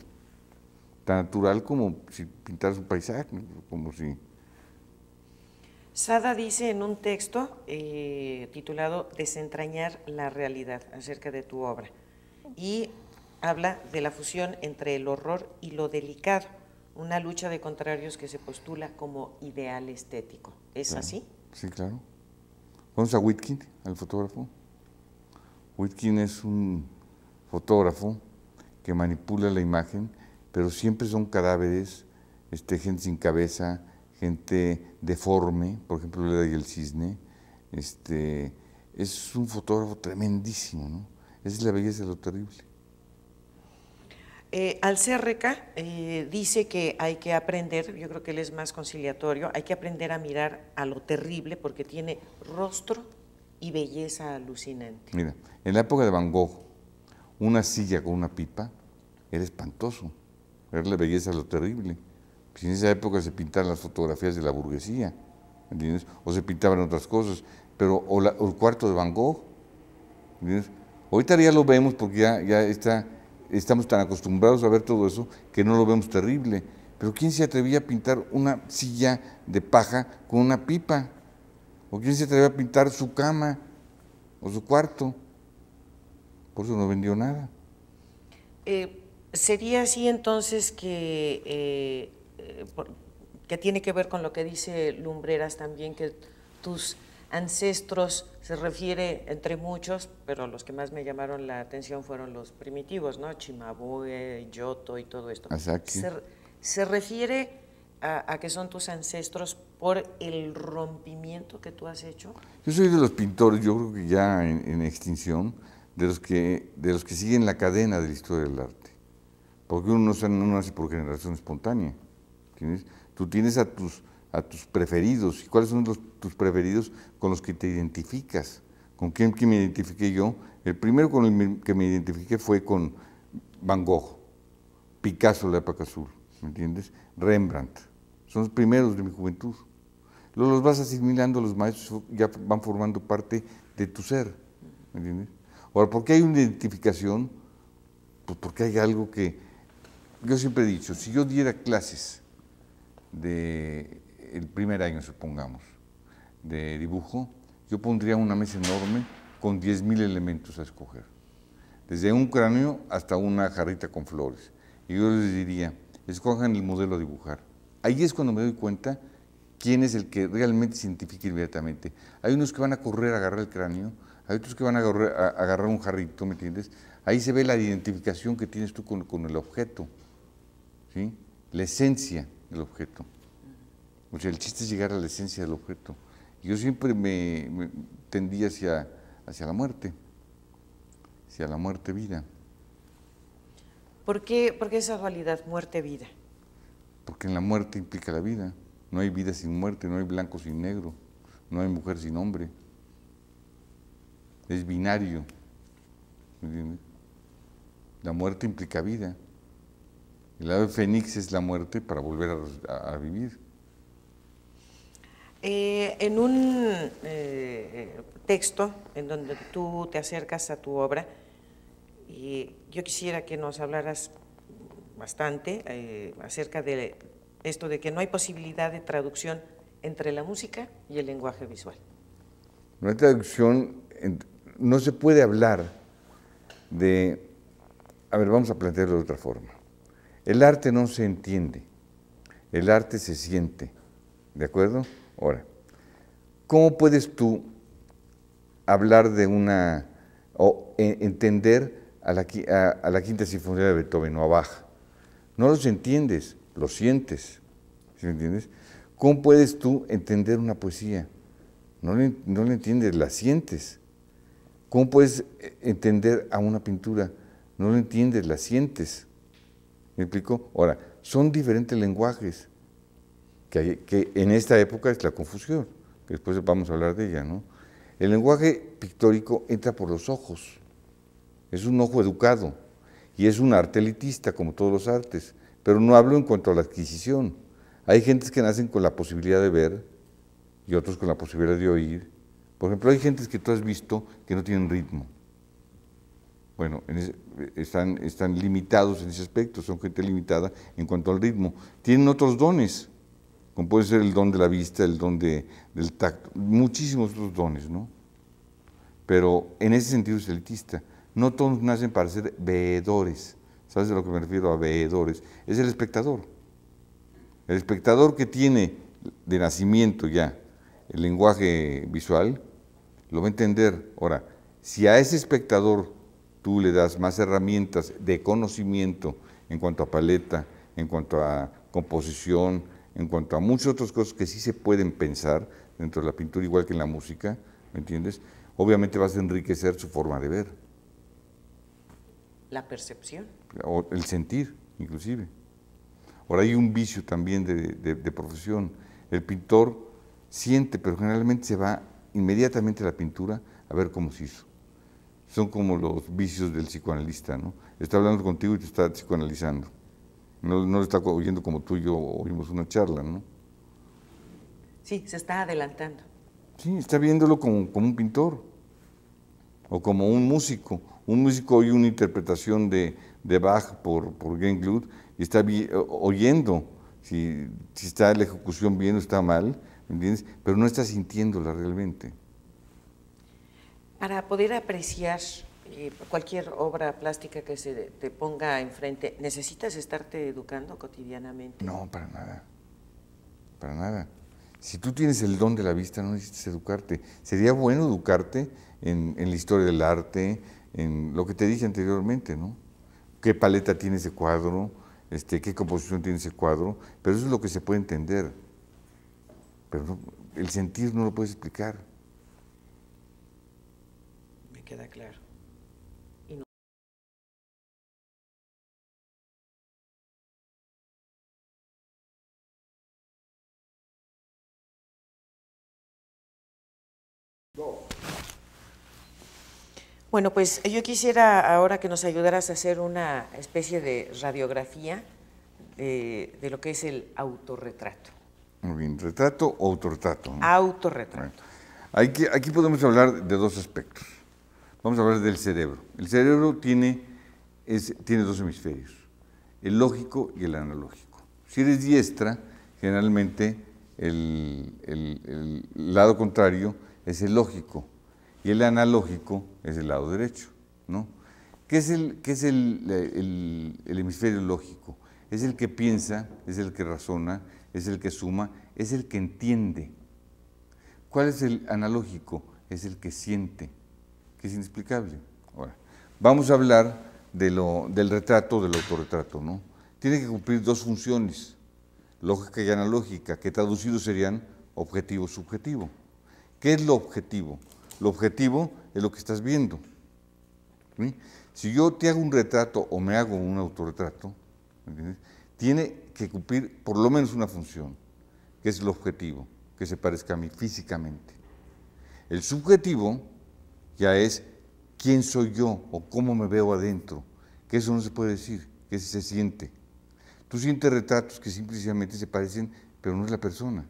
tan natural como si pintaras un paisaje, como si... Sada dice en un texto eh, titulado Desentrañar la realidad acerca de tu obra. Y habla de la fusión entre el horror y lo delicado, una lucha de contrarios que se postula como ideal estético. ¿Es así? Sí, claro. Vamos a Whitkin, al fotógrafo. Whitkin es un fotógrafo que manipula la imagen, pero siempre son cadáveres, este, gente sin cabeza, gente deforme, por ejemplo, Leda y el Cisne. Este, es un fotógrafo tremendísimo, ¿no? Esa es la belleza de lo terrible. Eh, eh, dice que hay que aprender, yo creo que él es más conciliatorio, hay que aprender a mirar a lo terrible porque tiene rostro y belleza alucinante. Mira, en la época de Van Gogh, una silla con una pipa era espantoso, ver la belleza de lo terrible. Pues en esa época se pintaban las fotografías de la burguesía, ¿entiendes? O se pintaban otras cosas, pero o, el cuarto de Van Gogh, ¿entiendes? Ahorita ya lo vemos porque ya está estamos tan acostumbrados a ver todo eso que no lo vemos terrible. Pero ¿quién se atrevía a pintar una silla de paja con una pipa? ¿O quién se atrevía a pintar su cama o su cuarto? Por eso no vendió nada. Eh, ¿Sería así entonces que, eh, eh, que tiene que ver con lo que dice Lumbreras también, que tus Ancestros se refiere entre muchos, pero los que más me llamaron la atención fueron los primitivos, ¿no? Chimabue, Yoto y todo esto. Se, refiere a, que son tus ancestros por el rompimiento que tú has hecho. Yo soy de los pintores, yo creo que ya en, extinción, de los, que, de los que siguen la cadena de la historia del arte. Porque uno no, nace por generación espontánea. Tú tienes a tus a tus preferidos y cuáles son los, tus preferidos con los que te identificas. ¿Con quién me identifiqué yo? El primero con el que me identifiqué fue con Van Gogh, Picasso, la época azul, ¿me entiendes? Rembrandt, son los primeros de mi juventud. los vas asimilando, los maestros ya van formando parte de tu ser, ¿me entiendes? Ahora, ¿por qué hay una identificación? Pues porque hay algo que, yo siempre he dicho, si yo diera clases de el primer año, supongamos, de dibujo, yo pondría una mesa enorme con 10.000 elementos a escoger, desde un cráneo hasta una jarrita con flores. Y yo les diría, escojan el modelo a dibujar. Ahí es cuando me doy cuenta quién es el que realmente se identifica inmediatamente. Hay unos que van a correr a agarrar el cráneo, hay otros que van a agarrar, un jarrito, ¿me entiendes? Ahí se ve la identificación que tienes tú con, con el objeto, ¿sí? la esencia del objeto. O sea, el chiste es llegar a la esencia del objeto. Yo siempre me, tendí hacia, hacia la muerte, hacia la muerte-vida. ¿Por qué, esa dualidad, muerte-vida? Porque en la muerte implica la vida. No hay vida sin muerte, no hay blanco sin negro, no hay mujer sin hombre. Es binario. ¿Me entiendes? La muerte implica vida. El ave fénix es la muerte para volver a vivir. Eh, en un eh, texto en donde tú te acercas a tu obra, y yo quisiera que nos hablaras bastante eh, acerca de esto de que no hay posibilidad de traducción entre la música y el lenguaje visual. No hay traducción, no se puede hablar de... A ver, vamos a plantearlo de otra forma. El arte no se entiende, el arte se siente, ¿de acuerdo? Ahora, ¿cómo puedes tú hablar de una, o entender a la, quinta sinfonía de Beethoven o a Bach? No los entiendes, los sientes, ¿sí entiendes? ¿Cómo puedes tú entender una poesía? No le, entiendes, la sientes. ¿Cómo puedes eh, entender a una pintura? No la entiendes, la sientes. ¿Me explico? Ahora, son diferentes lenguajes que, en esta época es la confusión, que después vamos a hablar de ella, ¿no? El lenguaje pictórico entra por los ojos, es un ojo educado y es un arte elitista, como todos los artes, pero no hablo en cuanto a la adquisición. Hay gentes que nacen con la posibilidad de ver y otros con la posibilidad de oír. Por ejemplo, hay gentes que tú has visto que no tienen ritmo. Bueno, están, están limitados en ese aspecto, son gente limitada en cuanto al ritmo. Tienen otros dones, como puede ser el don de la vista, el don del tacto, muchísimos otros dones, ¿no? Pero en ese sentido es elitista. No todos nacen para ser veedores. ¿Sabes a lo que me refiero a veedores? Es el espectador. El espectador que tiene de nacimiento ya el lenguaje visual, lo va a entender. Ahora, si a ese espectador tú le das más herramientas de conocimiento en cuanto a paleta, en cuanto a composición, en cuanto a muchas otras cosas que sí se pueden pensar dentro de la pintura, igual que en la música, ¿me entiendes? Obviamente vas a enriquecer su forma de ver. La percepción. O el sentir, inclusive. Ahora hay un vicio también de, de profesión. El pintor siente, pero generalmente se va inmediatamente a la pintura a ver cómo se hizo. Son como los vicios del psicoanalista, ¿no? Está hablando contigo y te está psicoanalizando. No, no está oyendo como tú y yo oímos una charla, ¿no? Sí, se está adelantando. Sí, está viéndolo como, un pintor o como un músico. Un músico oye una interpretación de, de Bach por, por Genglut y está oyendo si, si, está la ejecución bien o está mal, ¿entiendes? Pero no está sintiéndola realmente. Para poder apreciar cualquier obra plástica que se te ponga enfrente, ¿necesitas estarte educando cotidianamente? No, para nada. Para nada. Si tú tienes el don de la vista, no necesitas educarte. Sería bueno educarte en, la historia del arte, en lo que te dije anteriormente, ¿no? ¿Qué paleta tiene ese cuadro? Este, ¿Qué composición tiene ese cuadro? Pero eso es lo que se puede entender. Pero el sentir no lo puedes explicar. Me queda claro. Bueno, pues yo quisiera ahora que nos ayudaras a hacer una especie de radiografía de, lo que es el autorretrato. Muy bien, retrato o autorretrato. Autorretrato. aquí, podemos hablar de dos aspectos. Vamos a hablar del cerebro. El cerebro tiene, tiene dos hemisferios, el lógico y el analógico. Si eres diestra, generalmente el lado contrario es el lógico y el analógico es el lado derecho, ¿no? ¿Qué es, el, es el, hemisferio lógico? Es el que piensa, es el que razona, es el que suma, es el que entiende. ¿Cuál es el analógico? Es el que siente, que es inexplicable. Ahora, vamos a hablar de lo, del retrato, del autorretrato, ¿no? Tiene que cumplir dos funciones, lógica y analógica, que traducidos serían objetivo-subjetivo. ¿Qué es lo objetivo? Lo objetivo es lo que estás viendo. Si yo te hago un retrato o me hago un autorretrato, tiene que cumplir por lo menos una función, que es el objetivo, que se parezca a mí físicamente. El subjetivo ya es quién soy yo o cómo me veo adentro, que eso no se puede decir, que se siente. Tú sientes retratos que simplemente se parecen, pero no es la persona.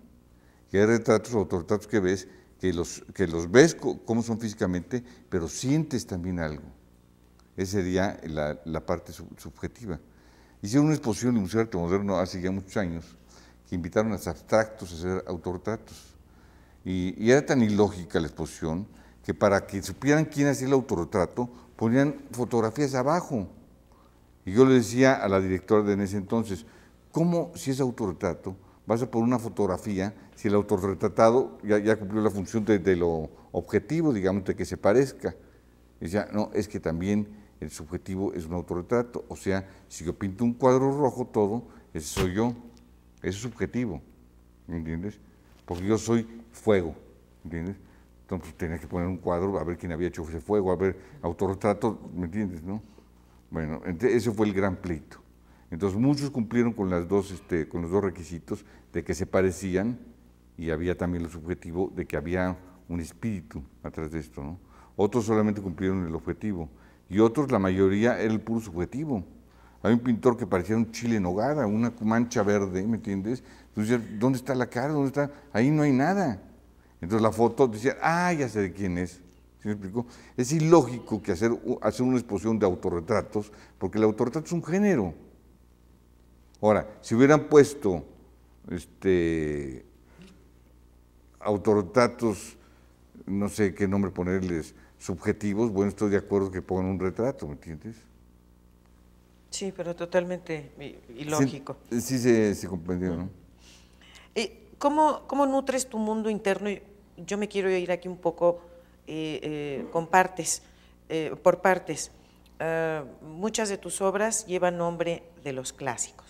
Y hay retratos o autorretratos que ves que los, que los ves cómo son físicamente, pero sientes también algo. Ese día la, parte subjetiva. Hicieron una exposición en el Museo de Arte Moderno hace ya muchos años, que invitaron a los abstractos a hacer autorretratos. Y, y era tan ilógica la exposición que para que supieran quién hacía el autorretrato, ponían fotografías abajo. Y yo le decía a la directora de en ese entonces, ¿cómo si es autorretrato? vas a poner por una fotografía, si el autorretratado ya, ya cumplió la función de, lo objetivo, digamos, de que se parezca. Y no, es que también el subjetivo es un autorretrato, o sea, si yo pinto un cuadro rojo todo, ese soy yo, ese es subjetivo, ¿me entiendes? Porque yo soy fuego, ¿entiendes? Entonces pues, tenía que poner un cuadro a ver quién había hecho ese fuego, a ver autorretrato, ¿me entiendes? No? Bueno, ese fue el gran pleito. Entonces muchos cumplieron con, las dos, este, con los dos requisitos de que se parecían y había también el subjetivo de que había un espíritu atrás de esto. ¿no? Otros solamente cumplieron el objetivo y otros, la mayoría, era el puro subjetivo. Hay un pintor que parecía un chile en hogada, una mancha verde, ¿me entiendes? Entonces, ¿dónde está la cara? ¿Dónde está? Ahí no hay nada. Entonces la foto decía, ah, ya sé de quién es. ¿Sí me explico? Es ilógico que hacer, hacer una exposición de autorretratos, porque el autorretrato es un género. Ahora, si hubieran puesto este, autorretratos, no sé qué nombre ponerles, subjetivos, bueno, estoy de acuerdo que pongan un retrato, ¿me entiendes? Sí, pero totalmente ilógico. Sí, se, comprendió, ¿no? ¿Cómo, nutres tu mundo interno? Yo me quiero ir aquí un poco eh, eh, con eh, por partes. Ah, muchas de tus obras llevan nombre de los clásicos.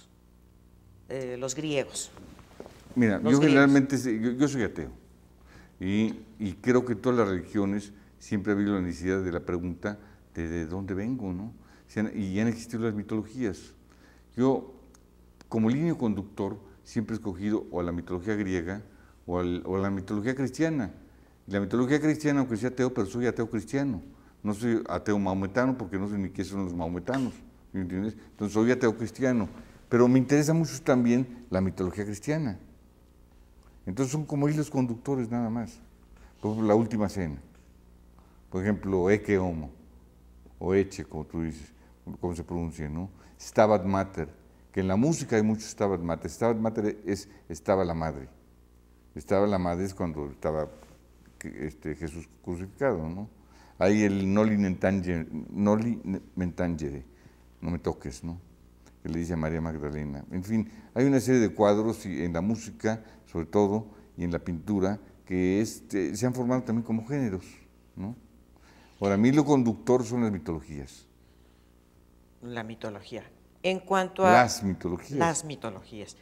Eh, los griegos? Mira, yo generalmente, yo, soy ateo y, creo que todas las religiones siempre ha habido la necesidad de la pregunta de, de dónde vengo, ¿no? Y han existido las mitologías. Yo, como línea conductor, siempre he escogido o a la mitología griega o, a la mitología cristiana. La mitología cristiana, aunque sea ateo, pero soy ateo cristiano. No soy ateo maometano porque no sé ni qué son los maometanos. ¿me ¿Entiendes? Entonces soy ateo cristiano. Pero me interesa mucho también la mitología cristiana. Entonces son como hilos conductores nada más. Por ejemplo, la última cena. Por ejemplo, Eke Homo, o Eche, como tú dices, como se pronuncia, ¿no? Stabat Mater, que en la música hay mucho Stabat Mater. Stabat Mater es estaba la madre. Estaba la madre es cuando estaba este, Jesús crucificado, ¿no? Hay el noli noli mentangere, no me toques, ¿no? que le dice María Magdalena. En fin, hay una serie de cuadros y en la música, sobre todo, y en la pintura, que este, se han formado también como géneros. ¿no? Para mí lo conductor son las mitologías. La mitología. En cuanto a... Las mitologías. Las mitologías.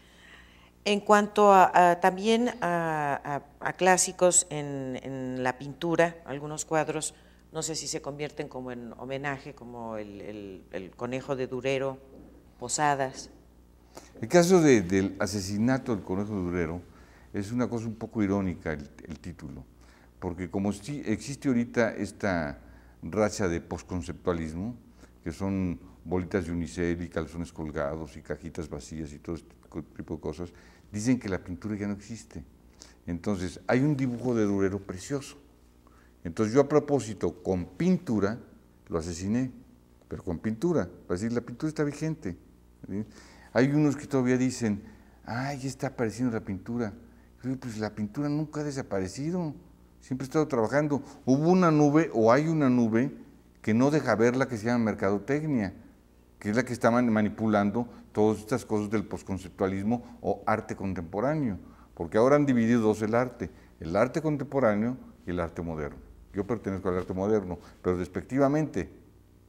En cuanto a, también a, clásicos en, la pintura, algunos cuadros, no sé si se convierten como en homenaje, como el conejo de Durero, posadas. El caso del asesinato del conejo durero es una cosa un poco irónica el, título, porque como si existe ahorita esta racha de posconceptualismo, que son bolitas de unicel y calzones colgados y cajitas vacías y todo este tipo de cosas, dicen que la pintura ya no existe. Entonces, hay un dibujo de Durero precioso. Entonces, yo a propósito, con pintura, lo asesiné, pero con pintura, para decir, la pintura está vigente. Hay unos que todavía dicen, ay, ya está apareciendo la pintura. Pues la pintura nunca ha desaparecido, siempre ha estado trabajando. Hubo una nube o hay una nube que no deja ver la que se llama mercadotecnia, que es la que está manipulando todas estas cosas del posconceptualismo o arte contemporáneo, porque ahora han dividido dos el arte, el arte contemporáneo y el arte moderno. Yo pertenezco al arte moderno, pero despectivamente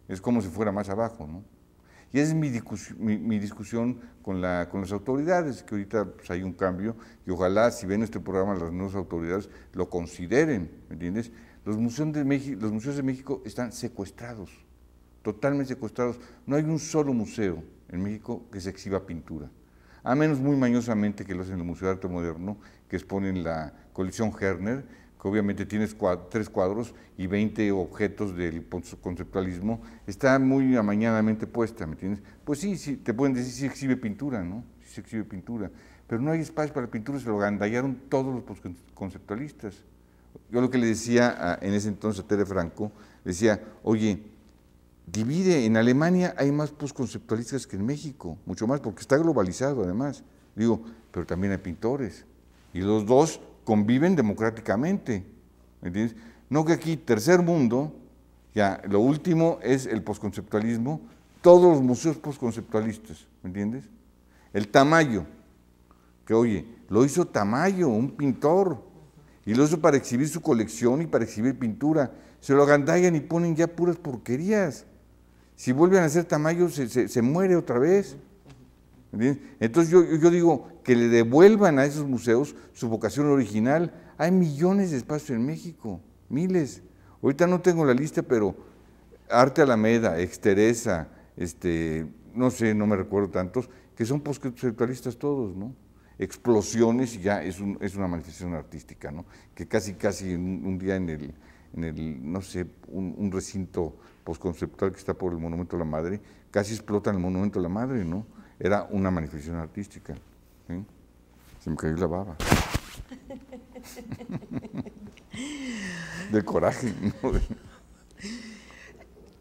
es como si fuera más abajo, ¿no? Y esa es mi, discusión con, las autoridades, que ahorita pues, hay un cambio y ojalá si ven este programa las nuevas autoridades lo consideren, ¿me entiendes? Los museos de México, los museos de México están secuestrados, totalmente secuestrados. No hay un solo museo en México que se exhiba pintura, a menos muy mañosamente que lo hacen en el Museo de Arte Moderno, que exponen la colección Herner, obviamente tienes tres cuadros y 20 objetos del conceptualismo, está muy amañadamente puesta, ¿me entiendes? Pues sí, sí te pueden decir si exhibe pintura, ¿no? Si se exhibe pintura, pero no hay espacio para pintura, se lo gandallaron todos los conceptualistas. Yo lo que le decía en ese entonces a Tere Franco, decía, oye, divide, en Alemania hay más postconceptualistas que en México, mucho más, porque está globalizado además. Digo, pero también hay pintores. Y los dos conviven democráticamente. ¿me entiendes? No que aquí, tercer mundo, ya lo último es el posconceptualismo, todos los museos posconceptualistas, ¿me entiendes? El Tamayo, que oye, lo hizo Tamayo, un pintor, y lo hizo para exhibir su colección y para exhibir pintura. Se lo agandallan y ponen ya puras porquerías. Si vuelven a hacer Tamayo, se, se muere otra vez. Entonces yo, digo que le devuelvan a esos museos su vocación original. Hay millones de espacios en México, miles. Ahorita no tengo la lista, pero Arte Alameda, Exteresa, este, no sé, no me recuerdo tantos, que son postconceptualistas todos, ¿no? Explosiones y ya es, una manifestación artística, ¿no? Que casi, casi un, día en el, en el, no sé, un, recinto postconceptual que está por el Monumento a la Madre, casi explota el Monumento a la Madre, ¿no? era una manifestación artística. Se me cayó la baba. de coraje.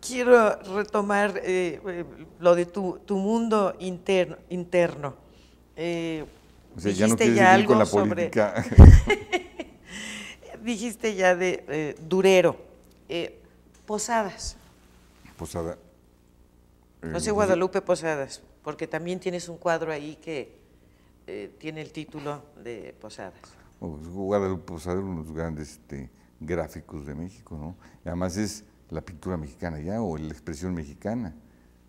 Quiero retomar eh, eh, lo de tu, mundo interno. interno. Eh, ya algo la Sobre... *laughs* dijiste ya de Durero. Posadas. Posada. no sé, Guadalupe Posadas porque también tienes un cuadro ahí que eh, tiene el título de Posadas. Guadalupe Posada es uno de los grandes este, gráficos de México, ¿no? Y además es la pintura mexicana ya, o la expresión mexicana.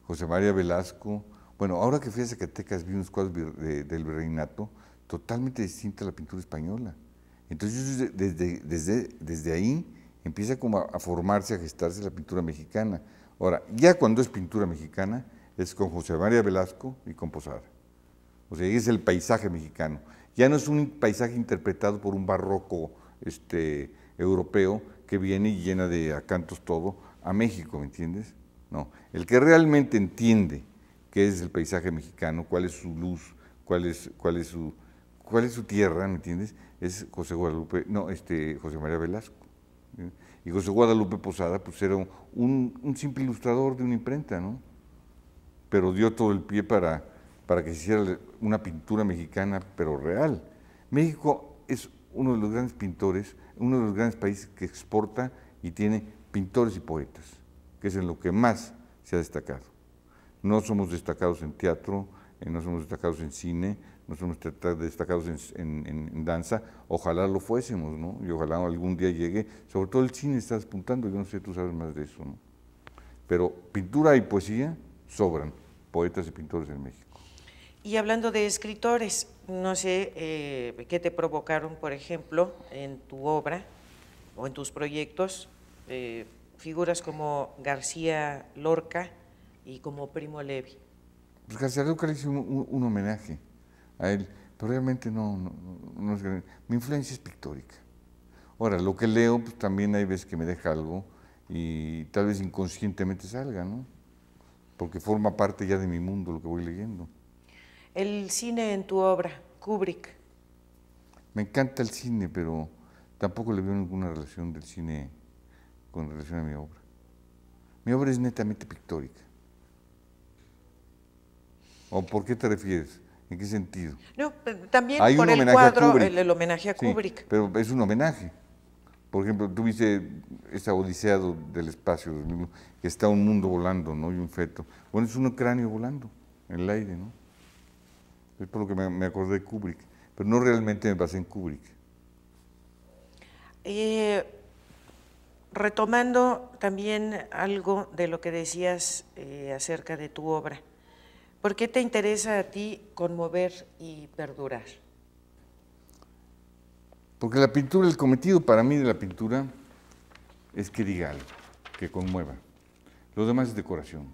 José María Velasco. Bueno, ahora que fui a Zacatecas vi unos cuadros del virreinato totalmente distinta a la pintura española. Entonces desde, desde, desde ahí empieza como a formarse, a gestarse la pintura mexicana. Ahora, ya cuando es pintura mexicana, es con José María Velasco y con Posada. O sea, es el paisaje mexicano. Ya no es un paisaje interpretado por un barroco este, europeo que viene y llena de acantos todo a México, ¿me entiendes? No, el que realmente entiende qué es el paisaje mexicano, cuál es su luz, cuál es, cuál es, su, cuál es su tierra, ¿me entiendes? Es José Guadalupe, no, este, José María Velasco. Y José Guadalupe Posada, pues era un simple ilustrador de una imprenta, ¿no? pero dio todo el pie para, para que se hiciera una pintura mexicana, pero real. México es uno de los grandes pintores, uno de los grandes países que exporta y tiene pintores y poetas, que es en lo que más se ha destacado. No somos destacados en teatro, eh, no somos destacados en cine, no somos destacados en, danza, ojalá lo fuésemos, ¿no? Y ojalá algún día llegue, sobre todo el cine está despuntando yo no sé, tú sabes más de eso, Pero pintura y poesía sobran poetas y pintores en México. Y hablando de escritores, no sé eh, qué te provocaron, por ejemplo, en tu obra o en tus proyectos, eh, figuras como García Lorca y como Primo Levi. Pues García Lorca le hice un, homenaje a él, pero realmente no, no, es gran... Mi influencia es pictórica. Ahora, lo que leo, pues también hay veces que me deja algo y tal vez inconscientemente salga, ¿no? que forma parte ya de mi mundo lo que voy leyendo. El cine en tu obra, Kubrick. Me encanta el cine, pero tampoco le veo ninguna relación del cine con relación a mi obra. Mi obra es netamente pictórica. ¿O por qué te refieres? ¿En qué sentido? No, también Hay por el cuadro, el, homenaje a Kubrick. pero es un homenaje por ejemplo, tuviste esa odisea del espacio, que está un mundo volando, ¿no? Y un feto. Bueno, es un cráneo volando en el aire, ¿no? Es por lo que me, acordé de Kubrick, pero no realmente me basé en Kubrick. Eh, retomando también algo de lo que decías eh, acerca de tu obra, ¿por qué te interesa a ti conmover y perdurar? Porque la pintura, el cometido para mí de la pintura es que diga algo, que conmueva. Lo demás es decoración.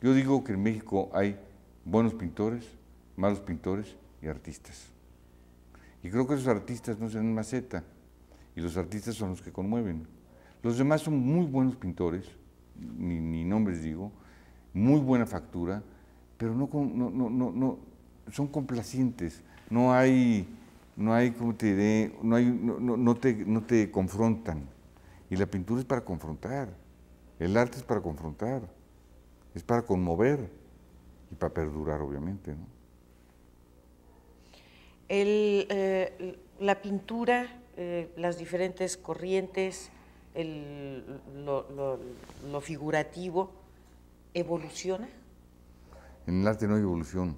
Yo digo que en México hay buenos pintores, malos pintores y artistas. Y creo que esos artistas no son maceta, y los artistas son los que conmueven. Los demás son muy buenos pintores, ni, nombres digo, muy buena factura, pero no son complacientes, no hay no hay, como te diré, no, hay, no, no, te, confrontan. Y la pintura es para confrontar, el arte es para confrontar, es para conmover y para perdurar, obviamente. ¿no? Eh, la pintura, eh, las diferentes corrientes, el, lo, lo, lo, figurativo, ¿evoluciona? En el arte no hay evolución,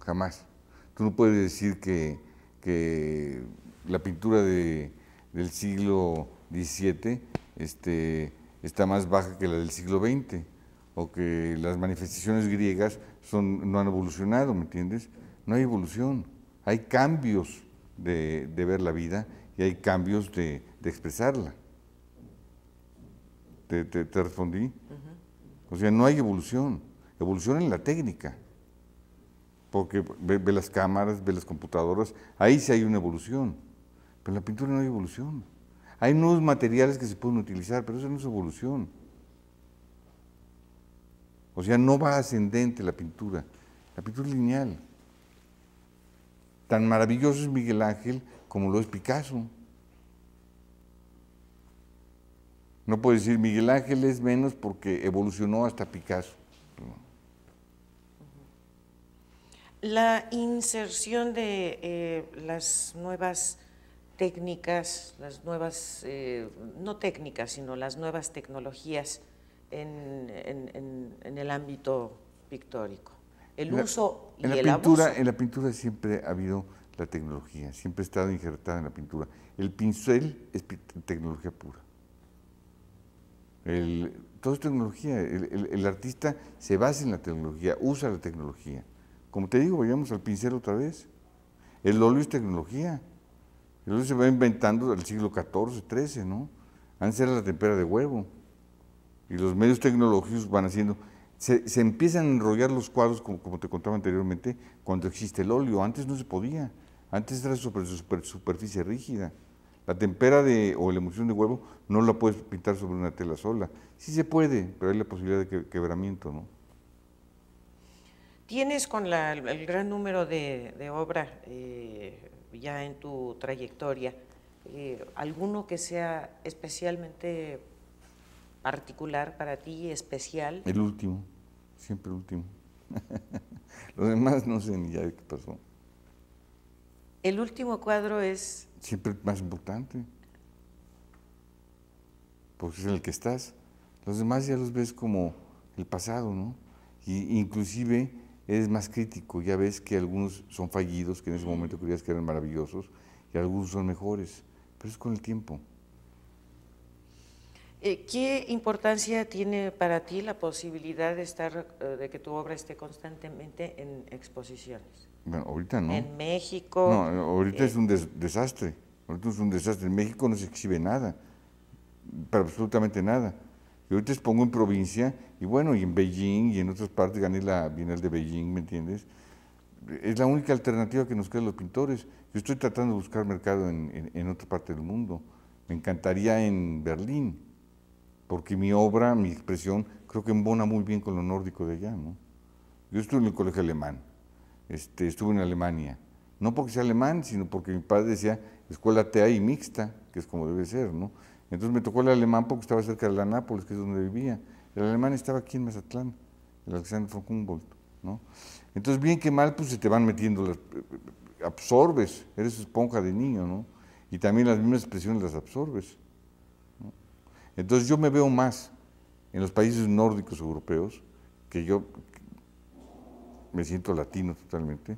jamás. Tú no puedes decir que que la pintura de, del siglo XVII este, está más baja que la del siglo XX, o que las manifestaciones griegas son, no han evolucionado, ¿me entiendes? No hay evolución, hay cambios de, ver la vida y hay cambios de, expresarla. ¿Te, respondí? O sea, no hay evolución, evolución en la técnica porque ve, las cámaras, ve las computadoras, ahí sí hay una evolución, pero en la pintura no hay evolución. Hay nuevos materiales que se pueden utilizar, pero eso no es evolución. O sea, no va ascendente la pintura, la pintura es lineal. Tan maravilloso es Miguel Ángel como lo es Picasso. No puede decir Miguel Ángel es menos porque evolucionó hasta Picasso. La inserción de eh, las nuevas técnicas, las nuevas, eh, no técnicas, sino las nuevas tecnologías en, el ámbito pictórico. El uso y en la pintura, En la pintura siempre ha habido la tecnología, siempre ha estado injertada en la pintura. El pincel es tecnología pura. todo es tecnología. el artista se basa en la tecnología, usa la tecnología. Como te digo, vayamos al pincel otra vez. El óleo es tecnología. El óleo se va inventando el siglo XIV, XIII, ¿no? Antes era la tempera de huevo. Y los medios tecnológicos van haciendo... Se, empiezan a enrollar los cuadros, como, te contaba anteriormente, cuando existe el óleo. Antes no se podía. Antes era sobre superficie rígida. La tempera de, o la emulsión de huevo no la puedes pintar sobre una tela sola. Sí se puede, pero hay la posibilidad de quebramiento, ¿no? Tienes con el gran número de, obras eh, ya en tu trayectoria, eh, ¿alguno que sea especialmente particular para ti, y especial? El último, siempre el último. *laughs* Los demás no sé ni ya qué pasó. El último cuadro es... Siempre más importante, porque es el que estás. Los demás ya los ves como el pasado, ¿no? Y, inclusive eres más crítico, ya ves que algunos son fallidos, que en ese momento creías que eran maravillosos, y algunos son mejores, pero es con el tiempo. Eh, ¿Qué importancia tiene para ti la posibilidad de estar, eh, de que tu obra esté constantemente en exposiciones? Bueno, ahorita no. En México. No, ahorita es eh, un desastre. Ahorita es un desastre. En México no se exhibe nada, pero absolutamente nada. Y ahorita expongo en provincia y bueno, y en Beijing y en otras partes gané la Bienal de Beijing, ¿me entiendes? Es la única alternativa que nos quedan los pintores. Yo estoy tratando de buscar mercado en, en, otra parte del mundo. Me encantaría en Berlín, porque mi obra, mi expresión, creo que embona muy bien con lo nórdico de allá. ¿no? Yo estuve en el colegio alemán, este, estuve en Alemania. No porque sea alemán, sino porque mi padre decía escuela TEA y mixta, que es como debe ser, ¿no? Entonces me tocó el alemán porque estaba cerca de la Nápoles, que es donde vivía. El alemán estaba aquí en Mazatlán, el Alexander von Humboldt, ¿no? Entonces, bien que mal, pues se te van metiendo, las, absorbes, eres esponja de niño, ¿no? Y también las mismas expresiones las absorbes. Entonces, yo me veo más en los países nórdicos europeos, que yo me siento latino totalmente,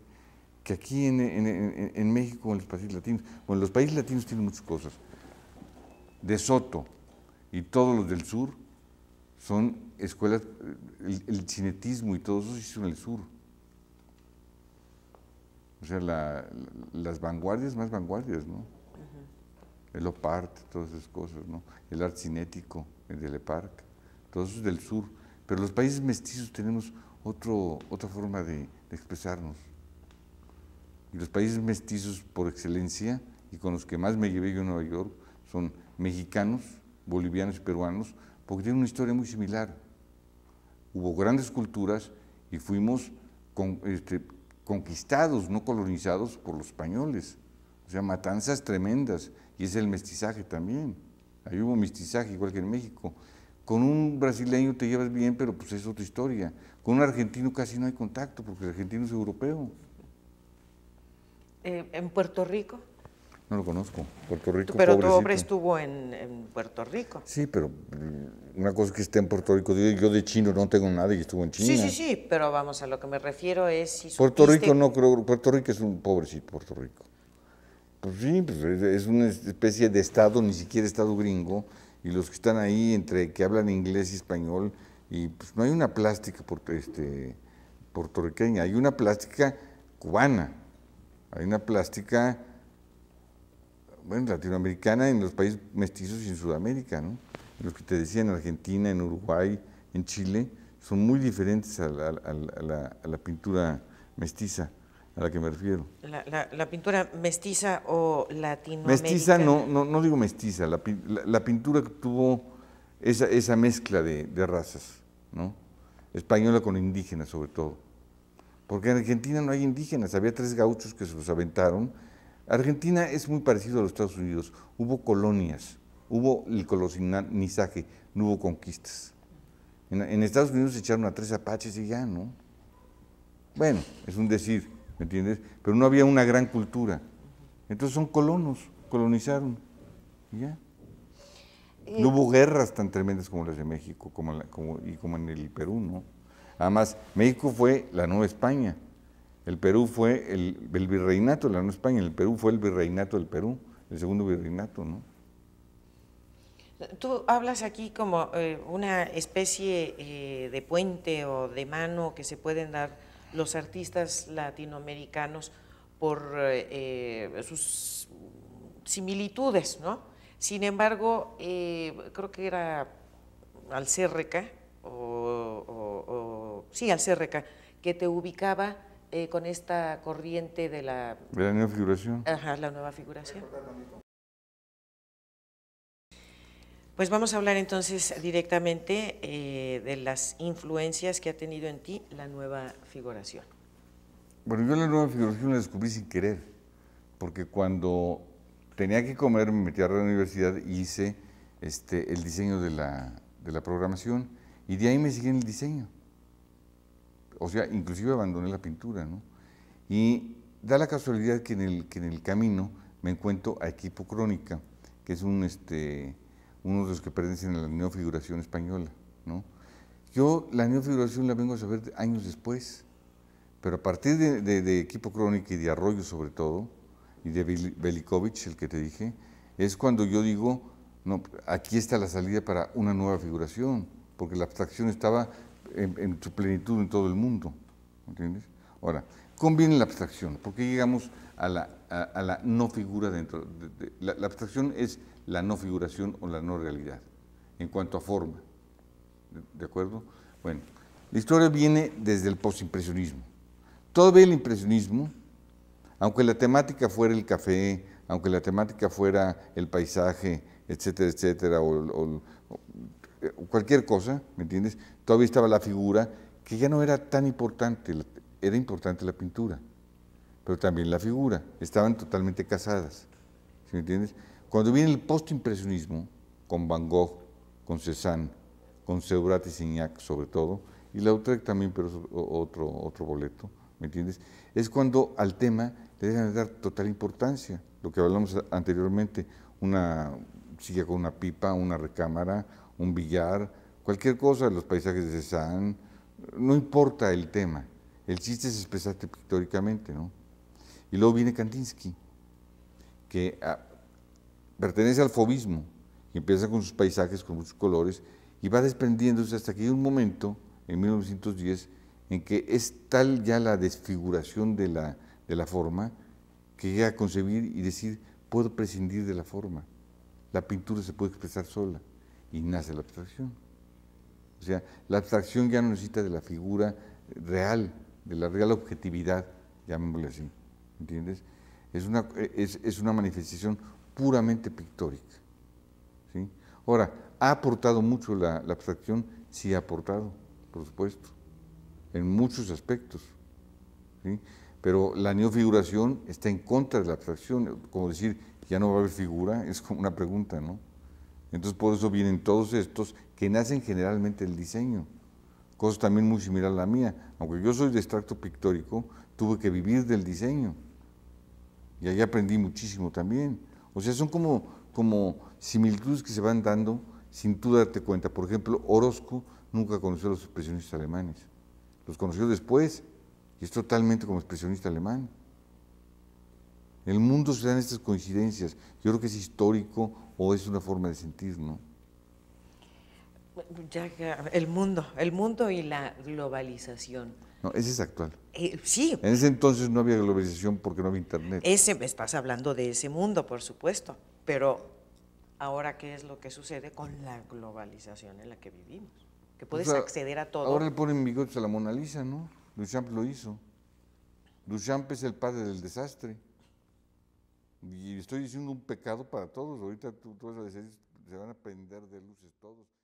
que aquí en, en, en, en México, en los países latinos. Bueno, los países latinos tienen muchas cosas. De Soto y todos los del sur son escuelas, el, cinetismo y todo eso se hizo en el sur. O sea, las vanguardias más vanguardias, ¿no? El OPART, todas esas cosas, ¿no? El arte cinético, el le EPARC, todo eso es del sur. Pero los países mestizos tenemos otro, otra forma de, de expresarnos. Y los países mestizos por excelencia, y con los que más me llevé yo a Nueva York, son mexicanos, bolivianos y peruanos, porque tiene una historia muy similar. Hubo grandes culturas y fuimos con, este, conquistados, no colonizados por los españoles. O sea, matanzas tremendas. Y es el mestizaje también. Ahí hubo mestizaje, igual que en México. Con un brasileño te llevas bien, pero pues es otra historia. Con un argentino casi no hay contacto, porque el argentino es europeo. Eh, ¿En Puerto Rico? No lo conozco. Puerto Rico. Pero tu hombre estuvo en, Puerto Rico. Sí, pero una cosa que esté en Puerto Rico, yo de chino no tengo nada y estuvo en China. Sí, sí, sí, pero vamos, a lo que me refiero es Puerto Rico no creo, Puerto Rico es un pobrecito, Puerto Rico. Pues sí, pues es una especie de estado, ni siquiera estado gringo, y los que están ahí entre que hablan inglés y español, y pues no hay una plástica por este, puertorriqueña, hay una plástica cubana, hay una plástica bueno, latinoamericana en los países mestizos y en Sudamérica, ¿no? Los que te decía en Argentina, en Uruguay, en Chile, son muy diferentes a la, pintura mestiza a la que me refiero. La, pintura mestiza o latinoamericana. Mestiza, no, no, digo mestiza, la, pintura que tuvo esa, mezcla de, de, razas, ¿no? Española con indígenas sobre todo. Porque en Argentina no hay indígenas, había tres gauchos que se los aventaron Argentina es muy parecido a los Estados Unidos. Hubo colonias, hubo el colonizaje, no hubo conquistas. En, Estados Unidos se echaron a tres apaches y ya, ¿no? Bueno, es un decir, ¿me entiendes? Pero no había una gran cultura. Entonces son colonos, colonizaron. Y ya. Eh, no hubo guerras tan tremendas como las de México como y como en el Perú, ¿no? Además, México fue la Nueva España. El Perú fue el, virreinato de la Nueva España, el Perú fue el virreinato del Perú, el segundo virreinato, ¿no? Tú hablas aquí como eh, una especie eh, de puente o de mano que se pueden dar los artistas latinoamericanos por eh, sus similitudes, ¿no? Sin embargo, creo que era al o, sí, al que te ubicaba eh, con esta corriente de la... nueva figuración. Ajá, la nueva figuración. Pues vamos a hablar entonces directamente eh, de las influencias que ha tenido en ti la nueva figuración. Bueno, yo la nueva figuración la descubrí sin querer, porque cuando tenía que comer me metí a la universidad hice este, el diseño de la, de la programación y de ahí me seguí en el diseño o sea, inclusive abandoné la pintura, ¿no? Y da la casualidad que en el, que en el camino me encuentro a Equipo Crónica, que es un, este, uno de los que pertenecen a la neofiguración española, ¿no? Yo la neofiguración la vengo a saber años después, pero a partir de, Equipo Crónica y de Arroyo sobre todo, y de Belikovich, el que te dije, es cuando yo digo, no, aquí está la salida para una nueva figuración, porque la abstracción estaba en, su plenitud en todo el mundo. ¿Entiendes? Ahora, conviene la abstracción, porque llegamos a la, a, la no figura dentro. De, la, abstracción es la no figuración o la no realidad, en cuanto a forma. ¿De, acuerdo? Bueno, la historia viene desde el postimpresionismo. Todavía el impresionismo, aunque la temática fuera el café, aunque la temática fuera el paisaje, etcétera, etcétera, o cualquier cosa, ¿me entiendes? todavía estaba la figura, que ya no era tan importante, era importante la pintura, pero también la figura, estaban totalmente casadas. me entiendes? Cuando viene el postimpresionismo, con Van Gogh, con Cézanne, con Seurat y Signac sobre todo, y La Lautrec también, pero otro, otro boleto, ¿me entiendes? Es cuando al tema le dejan dar total importancia, lo que hablamos anteriormente, una silla con una pipa, una recámara, un billar, cualquier cosa, los paisajes de Cézanne, no importa el tema. El chiste es expresarte pictóricamente, ¿no? Y luego viene Kandinsky, que ah, pertenece al fobismo, y empieza con sus paisajes, con sus colores, y va desprendiéndose hasta que hay un momento, en 1910, en que es tal ya la desfiguración de la, de la forma, que llega a concebir y decir, puedo prescindir de la forma. La pintura se puede expresar sola, y nace la abstracción. O sea, la abstracción ya no necesita de la figura real, de la real objetividad, llamémosle así. ¿Entiendes? Es una, es, una manifestación puramente pictórica. ¿sí? Ahora, ¿ha aportado mucho la, abstracción? Sí, ha aportado, por supuesto, en muchos aspectos. ¿sí? Pero la neofiguración está en contra de la abstracción, como decir, ya no va a haber figura, es como una pregunta, ¿no? Entonces, por eso vienen todos estos que nacen generalmente el diseño. Cosa también muy similar a la mía. Aunque yo soy de extracto pictórico, tuve que vivir del diseño. Y ahí aprendí muchísimo también. O sea, son como, como similitudes que se van dando sin tú darte cuenta. Por ejemplo, Orozco nunca conoció a los expresionistas alemanes. Los conoció después y es totalmente como expresionista alemán. En el mundo se dan estas coincidencias. Yo creo que es histórico o es una forma de sentir, ¿no? Ya, el mundo, el mundo y la globalización. No, ese es actual. Eh, sí. En ese entonces no había globalización porque no había internet. Ese, me estás hablando de ese mundo, por supuesto, pero ahora qué es lo que sucede con la globalización en la que vivimos, que puedes acceder a todo. Ahora le ponen bigotes a la Mona Lisa, ¿no? Duchamp lo hizo. Duchamp es el padre del desastre. Y estoy diciendo un pecado para todos. Ahorita tú vas a decir, se van a prender de luces todos.